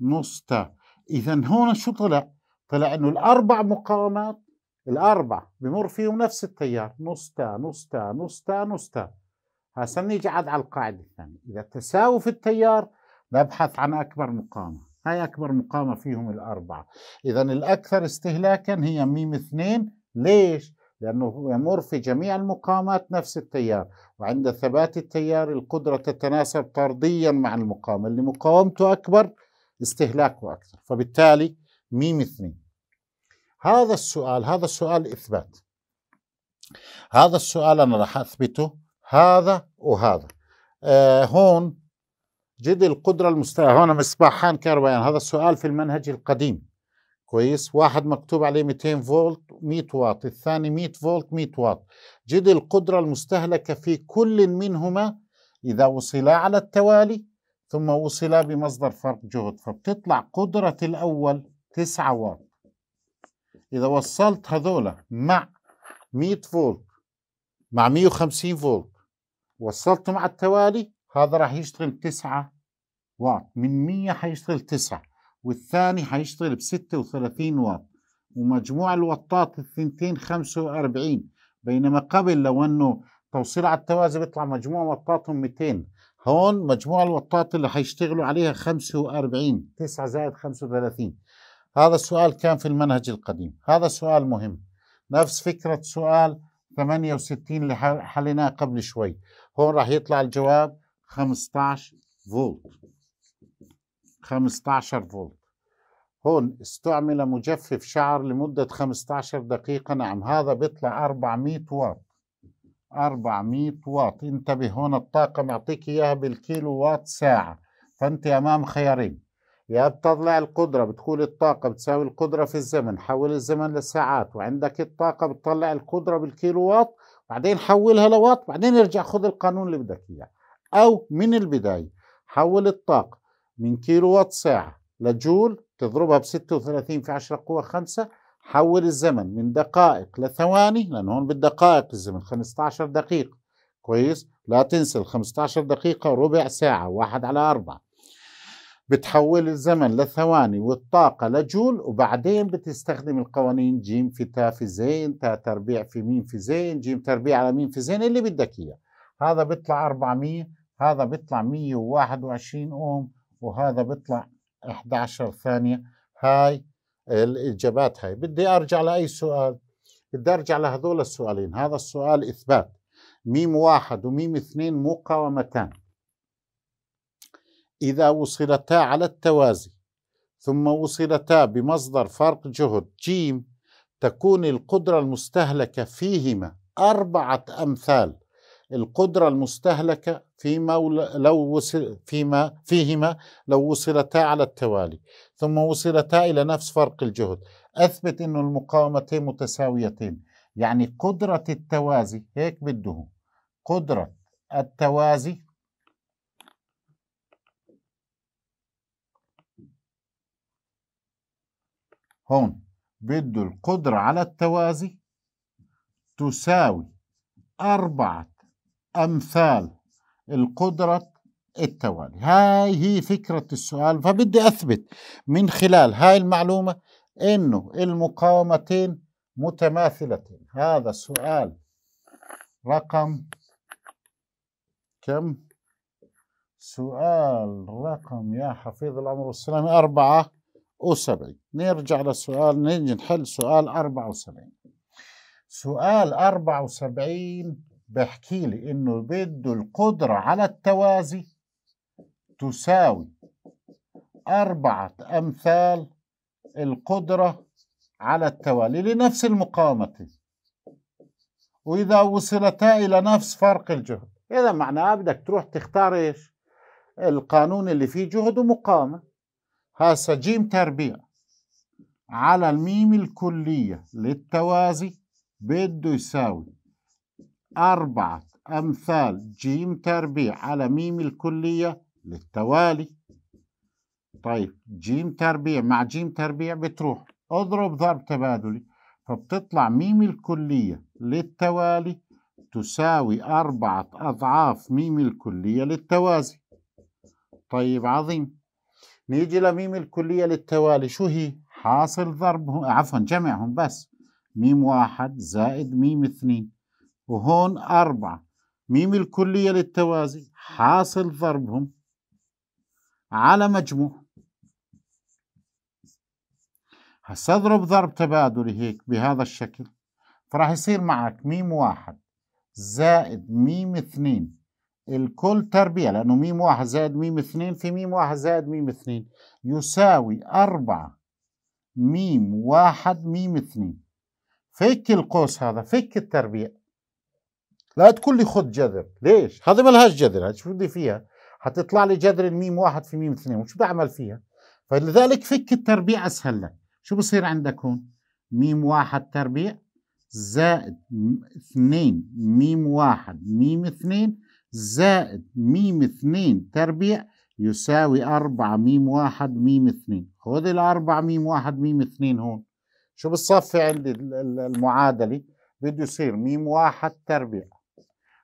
Speaker 1: نص تا إذا هون شو طلع طلع إنه الأربع مقامات الأربع بمر فيهم نفس التيار نص تا نص تا نص تا نص تا هسا نيجي عاد على القاعدة الثانية إذا تساوي في التيار نبحث عن أكبر مقامة هاي أكبر مقاومة فيهم الأربعة إذا الأكثر استهلاكا هي ميم اثنين ليش؟ لأنه يمر في جميع المقامات نفس التيار وعند ثبات التيار القدرة تتناسب طرديا مع المقاومة اللي مقاومته أكبر استهلاكه أكثر فبالتالي ميم اثنين هذا السؤال هذا السؤال إثبات هذا السؤال أنا راح أثبته هذا وهذا آه هون جدي القدرة المستوى هون مصباحان كهربائيان هذا السؤال في المنهج القديم كويس واحد مكتوب عليه 200 فولت 100 واط الثاني 100 فولت 100 واط جدي القدرة المستهلكة في كل منهما إذا وصلا على التوالي ثم وصلا بمصدر فرق جهد فبتطلع قدرة الأول 9 واط إذا وصلت هذولا مع 100 فولت مع 150 فولت وصلتهم على التوالي هذا راح يشتغل 9 واط من 100 حيشتغل 9 والثاني حيشتغل ب 36 واط ومجموع الوطات الثنتين 45 بينما قبل لو انه توصيل على التوازي بيطلع مجموع وطاتهم 200 هون مجموع الوطات اللي حيشتغلوا عليها 45 9 زائد 35 هذا السؤال كان في المنهج القديم هذا سؤال مهم نفس فكرة سؤال 68 اللي حليناه قبل شوي هون راح يطلع الجواب 15 فولت 15 فولت هون استعمل مجفف شعر لمدة 15 دقيقة نعم هذا بيطلع 400 واط 400 واط انتبه هون الطاقة معطيك إياها بالكيلو واط ساعة فأنت أمام خيارين يا بتطلع القدرة بتقول الطاقة بتساوي القدرة في الزمن حول الزمن لساعات وعندك الطاقة بتطلع القدرة بالكيلو واط بعدين حولها لواط بعدين ارجع خذ القانون اللي بدك إياه أو من البداية حول الطاقة من كيلو وات ساعة لجول تضربها ب 36 في 10 قوة 5 حول الزمن من دقائق لثواني لأن هون بالدقائق الزمن 15 دقيقة كويس لا تنسى ال 15 دقيقة ربع ساعة واحد على أربعة بتحول الزمن لثواني والطاقة لجول وبعدين بتستخدم القوانين جيم في تا في زين تا تربيع في ميم في زين جيم تربيع على ميم في زين اللي بدك إياه هذا بيطلع 400 هذا بيطلع 121 اوم وهذا بيطلع 11 ثانيه هاي الاجابات هاي بدي ارجع لاي سؤال بدي ارجع لهذول السؤالين هذا السؤال اثبات ميم واحد وميم اثنين مقاومتان اذا وصلتا على التوازي ثم وصلتا بمصدر فرق جهد جيم تكون القدرة المستهلكة فيهما أربعة أمثال القدرة المستهلكة فيما لو وصل فيما فيهما لو وصلتا على التوالي ثم وصلتا إلى نفس فرق الجهد أثبت أن المقاومتين متساويتين يعني قدرة التوازي هيك بده قدرة التوازي هون بده القدرة على التوازي تساوي أربعة أمثال القدرة التوالي هاي هي فكرة السؤال فبدي أثبت من خلال هاي المعلومة أنه المقاومتين متماثلتين هذا السؤال رقم كم سؤال رقم يا حفيظ الأمر والسلام أربعة وسبعين نرجع للسؤال نيجي نحل سؤال أربعة وسبعين سؤال أربعة وسبعين بحكي لي انه بده القدرة على التوازي تساوي أربعة أمثال القدرة على التوالي لنفس المقاومة وإذا وصلتا إلى نفس فرق الجهد إذا معناها بدك تروح تختار إيش القانون اللي فيه جهد ومقامة هسا جيم تربيع على الميم الكلية للتوازي بده يساوي أربعة أمثال جيم تربيع على ميم الكلية للتوالي طيب جيم تربيع مع جيم تربيع بتروح اضرب ضرب تبادلي فبتطلع ميم الكلية للتوالي تساوي أربعة أضعاف ميم الكلية للتوازي طيب عظيم نيجي لميم الكلية للتوالي شو هي؟ حاصل ضربهم عفوا جمعهم بس ميم واحد زائد ميم اثنين وهون أربعة ميم الكلية للتوازي حاصل ضربهم على مجموع هسا اضرب ضرب تبادلي هيك بهذا الشكل فراح يصير معك ميم واحد زائد ميم اثنين الكل تربيع لأنه ميم واحد زائد ميم اثنين في ميم واحد زائد ميم اثنين يساوي أربعة ميم واحد ميم اثنين فك القوس هذا فك التربيع لا تقول لي خذ جذر ليش هذا ما لهاش جذر شو بدي فيها حتطلع لي جذر الميم واحد في ميم اثنين وشو بعمل فيها فلذلك فك التربيع اسهل لك شو بصير عندك هون ميم واحد تربيع زائد اثنين ميم واحد ميم اثنين زائد ميم اثنين تربيع يساوي أربعة ميم واحد ميم اثنين خذ الأربعة ميم واحد ميم اثنين هون شو بتصفي عندي المعادلة بده يصير ميم واحد تربيع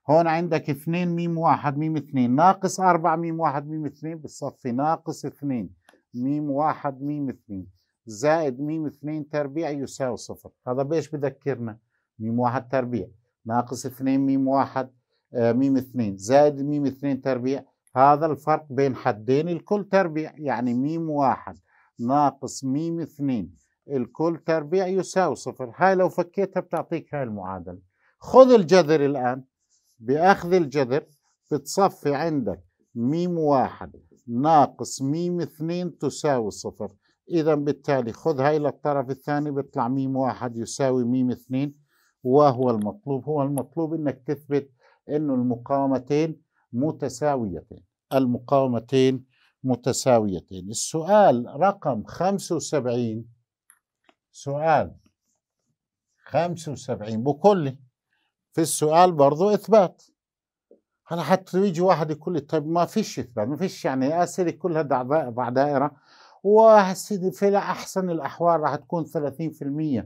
Speaker 1: هون عندك 2 ميم 1 ميم 2 ناقص 4 ميم 1 ميم 2 بتصفي ناقص 2 ميم 1 ميم 2 زائد ميم 2 تربيع يساوي صفر هذا بايش بذكرنا ميم 1 تربيع ناقص 2 ميم 1 آه ميم 2 زائد ميم 2 تربيع هذا الفرق بين حدين الكل تربيع يعني ميم 1 ناقص ميم 2 الكل تربيع يساوي صفر هاي لو فكيتها بتعطيك هاي المعادلة خذ الجذر الآن باخذ الجذر بتصفي عندك ميم واحد ناقص ميم اثنين تساوي صفر إذا بالتالي خذ هاي للطرف الثاني بيطلع ميم واحد يساوي ميم اثنين وهو المطلوب هو المطلوب إنك تثبت إنه المقاومتين متساويتين المقاومتين متساويتين السؤال رقم 75 سؤال 75 بكله في السؤال برضو إثبات هلا حتى يجي واحد يقول لي طيب ما فيش إثبات ما فيش يعني أسئلة كلها ضع دائرة وسيدي في أحسن الأحوال راح تكون 30%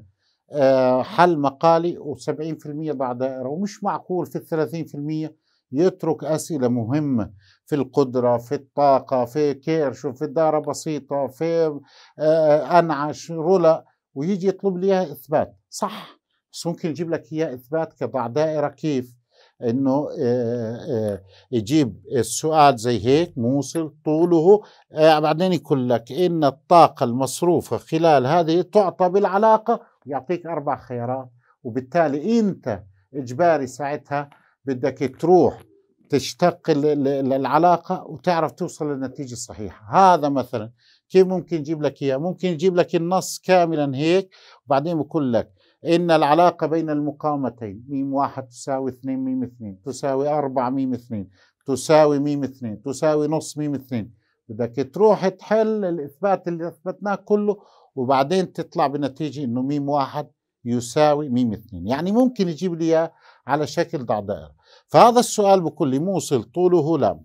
Speaker 1: آه، حل مقالي و70% ضع دائرة ومش معقول في ال 30% يترك أسئلة مهمة في القدرة في الطاقة في كيرش في دارة بسيطة في آه، آه، أنعش رولا ويجي يطلب لي إثبات صح بس ممكن يجيب لك اياه اثبات كضع دائره كيف انه آه، آه، يجيب السؤال زي هيك موصل طوله آه، بعدين يقول لك ان الطاقه المصروفه خلال هذه تعطى بالعلاقه يعطيك اربع خيارات وبالتالي انت اجباري ساعتها بدك تروح تشتق العلاقه وتعرف توصل للنتيجه الصحيحه هذا مثلا كيف ممكن يجيب لك اياه ممكن يجيب لك النص كاملا هيك وبعدين بقول لك إن العلاقة بين المقامتين ميم واحد تساوي اثنين ميم اثنين تساوي أربعة ميم اثنين تساوي ميم اثنين تساوي نص ميم اثنين بدك تروح تحل الإثبات اللي أثبتناه كله وبعدين تطلع بنتيجة إنه ميم واحد يساوي ميم اثنين يعني ممكن يجيب لي على شكل ضع دائرة فهذا السؤال بكل موصل طوله لام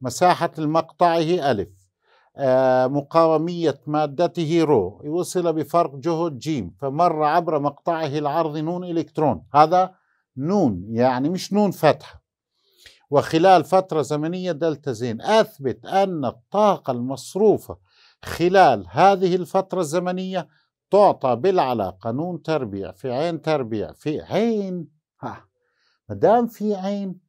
Speaker 1: مساحة المقطع هي ألف آه، مقاومية مادته رو وصل بفرق جهد جيم فمر عبر مقطعه العرضي نون إلكترون هذا نون يعني مش نون فتحة وخلال فترة زمنية دلتا زين أثبت أن الطاقة المصروفة خلال هذه الفترة الزمنية تعطى بالعلاقة نون تربيع في عين تربيع في عين ها ما دام في عين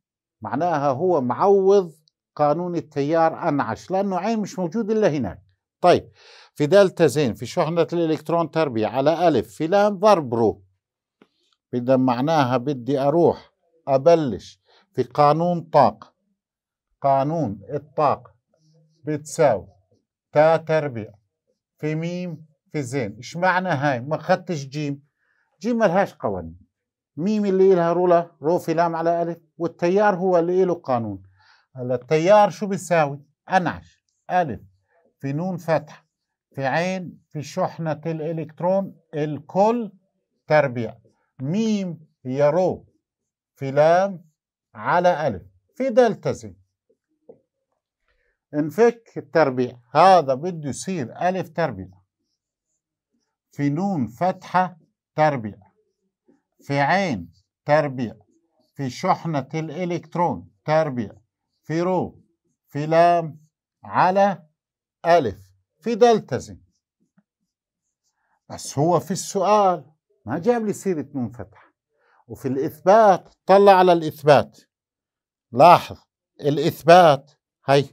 Speaker 1: معناها هو معوض قانون التيار أنعش لأنه عين مش موجود إلا هناك طيب في دلتا زين في شحنة الإلكترون تربية على ألف في لام ضرب رو إذا معناها بدي أروح أبلش في قانون طاق قانون الطاق بتساوي تا تربيع في ميم في زين إيش معنى هاي ما خدتش جيم جيم ملهاش قوانين ميم اللي لها رولة رو في لام على ألف والتيار هو اللي له قانون هلا التيار شو بيساوي؟ أنعش ألف في نون فتحة في عين في شحنة الإلكترون الكل تربيع ميم هي رو في لام على ألف في دلتا زي انفك التربيع هذا بده يصير ألف تربيع في نون فتحة تربيع في عين تربيع في شحنة الإلكترون تربيع في رو في لام على ألف في دلتزم بس هو في السؤال ما جاب لي سيرة نون فتحة وفي الإثبات طلع على الإثبات لاحظ الإثبات هي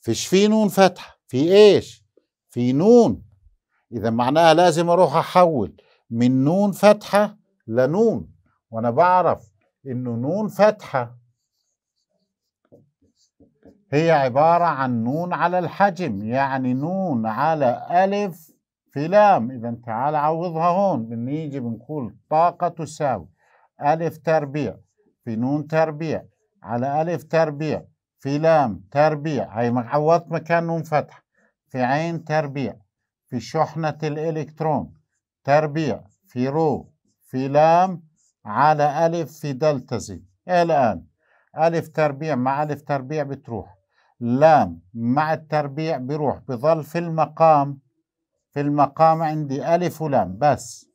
Speaker 1: فيش في نون فتحة في إيش في نون إذا معناها لازم أروح أحول من نون فتحة لنون وأنا بعرف إنه نون فتحة هي عبارة عن نون على الحجم يعني نون على ألف في لام إذا تعال عوضها هون بنيجي بنقول طاقة تساوي ألف تربيع في نون تربيع على ألف تربيع في لام تربيع هاي عوضت مكان نون فتح في عين تربيع في شحنة الإلكترون تربيع في رو في لام على ألف في دلتا زي الآن ألف تربيع مع ألف تربيع بتروح لام مع التربيع بروح بظل في المقام في المقام عندي ألف ولام بس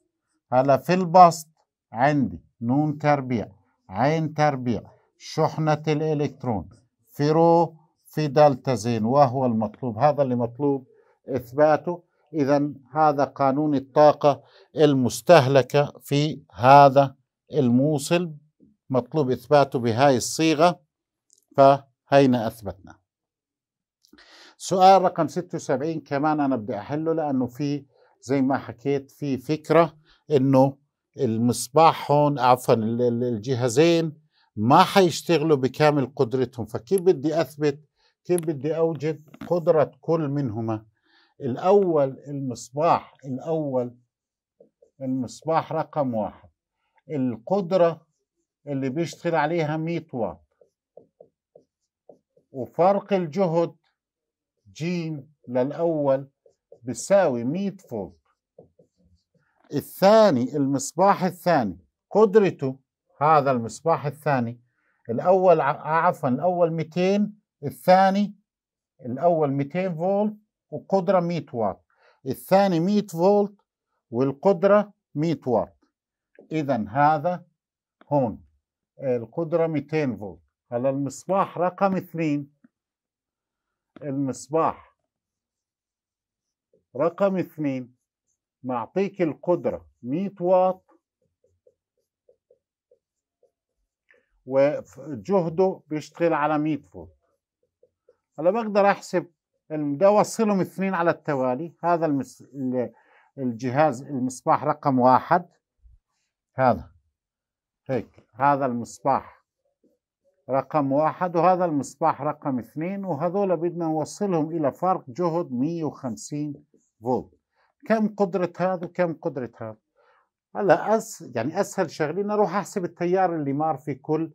Speaker 1: هلا في البسط عندي نون تربيع عين تربيع شحنة الإلكترون في رو في دلتا زين وهو المطلوب هذا اللي مطلوب إثباته إذا هذا قانون الطاقة المستهلكة في هذا الموصل مطلوب إثباته بهاي الصيغة فهينا أثبتنا سؤال رقم 76 كمان انا بدي احله لانه في زي ما حكيت في فكره انه المصباح هون عفوا الجهازين ما حيشتغلوا بكامل قدرتهم فكيف بدي اثبت كيف بدي اوجد قدره كل منهما الاول المصباح الاول المصباح رقم واحد القدره اللي بيشتغل عليها 100 واط وفرق الجهد جيم للأول بيساوي 100 فولت الثاني المصباح الثاني قدرته هذا المصباح الثاني الأول عفوا الأول 200 الثاني الأول 200 فولت وقدرة 100 واط الثاني 100 فولت والقدرة 100 واط إذا هذا هون القدرة 200 فولت هلا المصباح رقم 2 المصباح رقم اثنين معطيك القدرة مية واط وجهده بيشتغل على مية فولت هلا بقدر أحسب ده وصلهم اثنين على التوالي هذا المس... الجهاز المصباح رقم واحد هذا هيك هذا المصباح رقم واحد وهذا المصباح رقم اثنين وهذول بدنا نوصلهم إلى فرق جهد 150 فولت كم قدرة هذا وكم قدرة هذا هلا أس يعني أسهل شغلة إني أروح أحسب التيار اللي مار في كل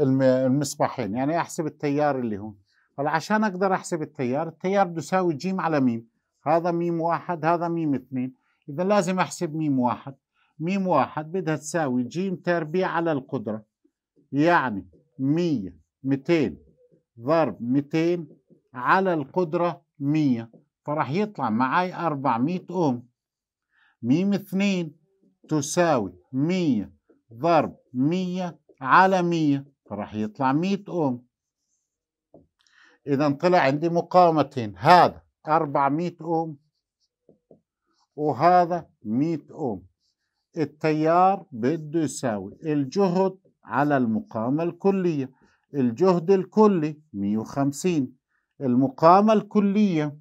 Speaker 1: المصباحين يعني أحسب التيار اللي هون هلا عشان أقدر أحسب التيار التيار بده يساوي جيم على ميم هذا ميم واحد هذا ميم اثنين إذا لازم أحسب ميم واحد ميم واحد بدها تساوي جيم تربيع على القدرة يعني مية ميتين ضرب ميتين على القدرة مية فراح يطلع معاي أربعمية أوم ميم اثنين تساوي مية ضرب مية على مية فراح يطلع مية أوم إذا طلع عندي مقاومتين هذا أربعمية أوم وهذا مية أوم التيار بده يساوي الجهد على المقامة الكلية الجهد الكلي 150 المقامة الكلية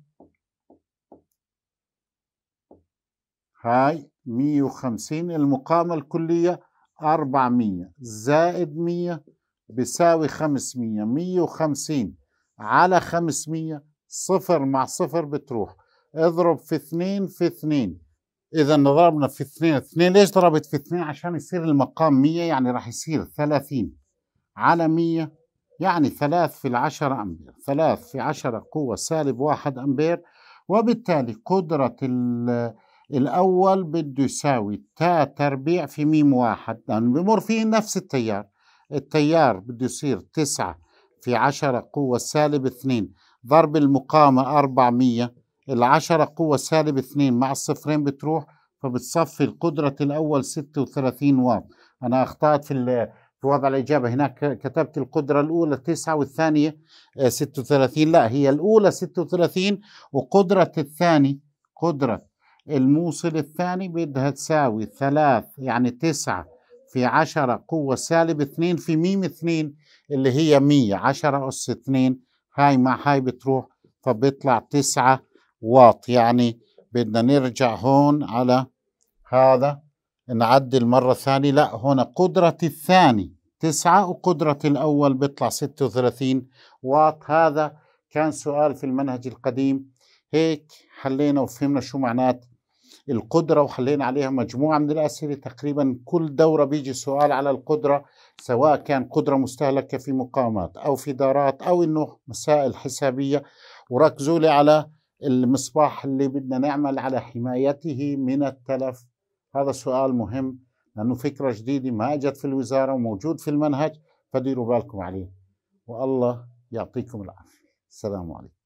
Speaker 1: هاي 150 المقامة الكلية 400 زائد 100 بيساوي 500 150 على 500 صفر مع صفر بتروح اضرب في 2 في 2 اذا ضربنا في 2 2 ليش ضربت في 2 عشان يصير المقام 100 يعني راح يصير 30 على 100 يعني 3 في 10 أمبير 3 في 10 قوة سالب 1 أمبير وبالتالي قدرة الأول بده يساوي تا تربيع في ميم واحد لأنه يعني بمر فيه نفس التيار التيار بده يصير 9 في 10 قوة سالب 2 ضرب المقامة 400 العشرة قوة سالب اثنين مع الصفرين بتروح فبتصفي القدرة الأول ستة وثلاثين واط أنا أخطأت في في وضع الإجابة هناك كتبت القدرة الأولى تسعة والثانية آه، ستة وثلاثين لا هي الأولى ستة وثلاثين وقدرة الثاني قدرة الموصل الثاني بدها تساوي ثلاث يعني تسعة في عشرة قوة سالب اثنين في ميم اثنين اللي هي مية عشرة أس اثنين هاي مع هاي بتروح فبيطلع تسعة واط يعني بدنا نرجع هون على هذا نعدل مرة ثانية لا هنا قدرة الثاني تسعة وقدرة الأول بيطلع ستة وثلاثين واط هذا كان سؤال في المنهج القديم هيك حلينا وفهمنا شو معنات القدرة وحلينا عليها مجموعة من الأسئلة تقريبا كل دورة بيجي سؤال على القدرة سواء كان قدرة مستهلكة في مقامات أو في دارات أو إنه مسائل حسابية وركزوا لي على المصباح اللي بدنا نعمل على حمايته من التلف هذا سؤال مهم لأنه فكرة جديدة ما أجت في الوزارة وموجود في المنهج فديروا بالكم عليه والله يعطيكم العافية السلام عليكم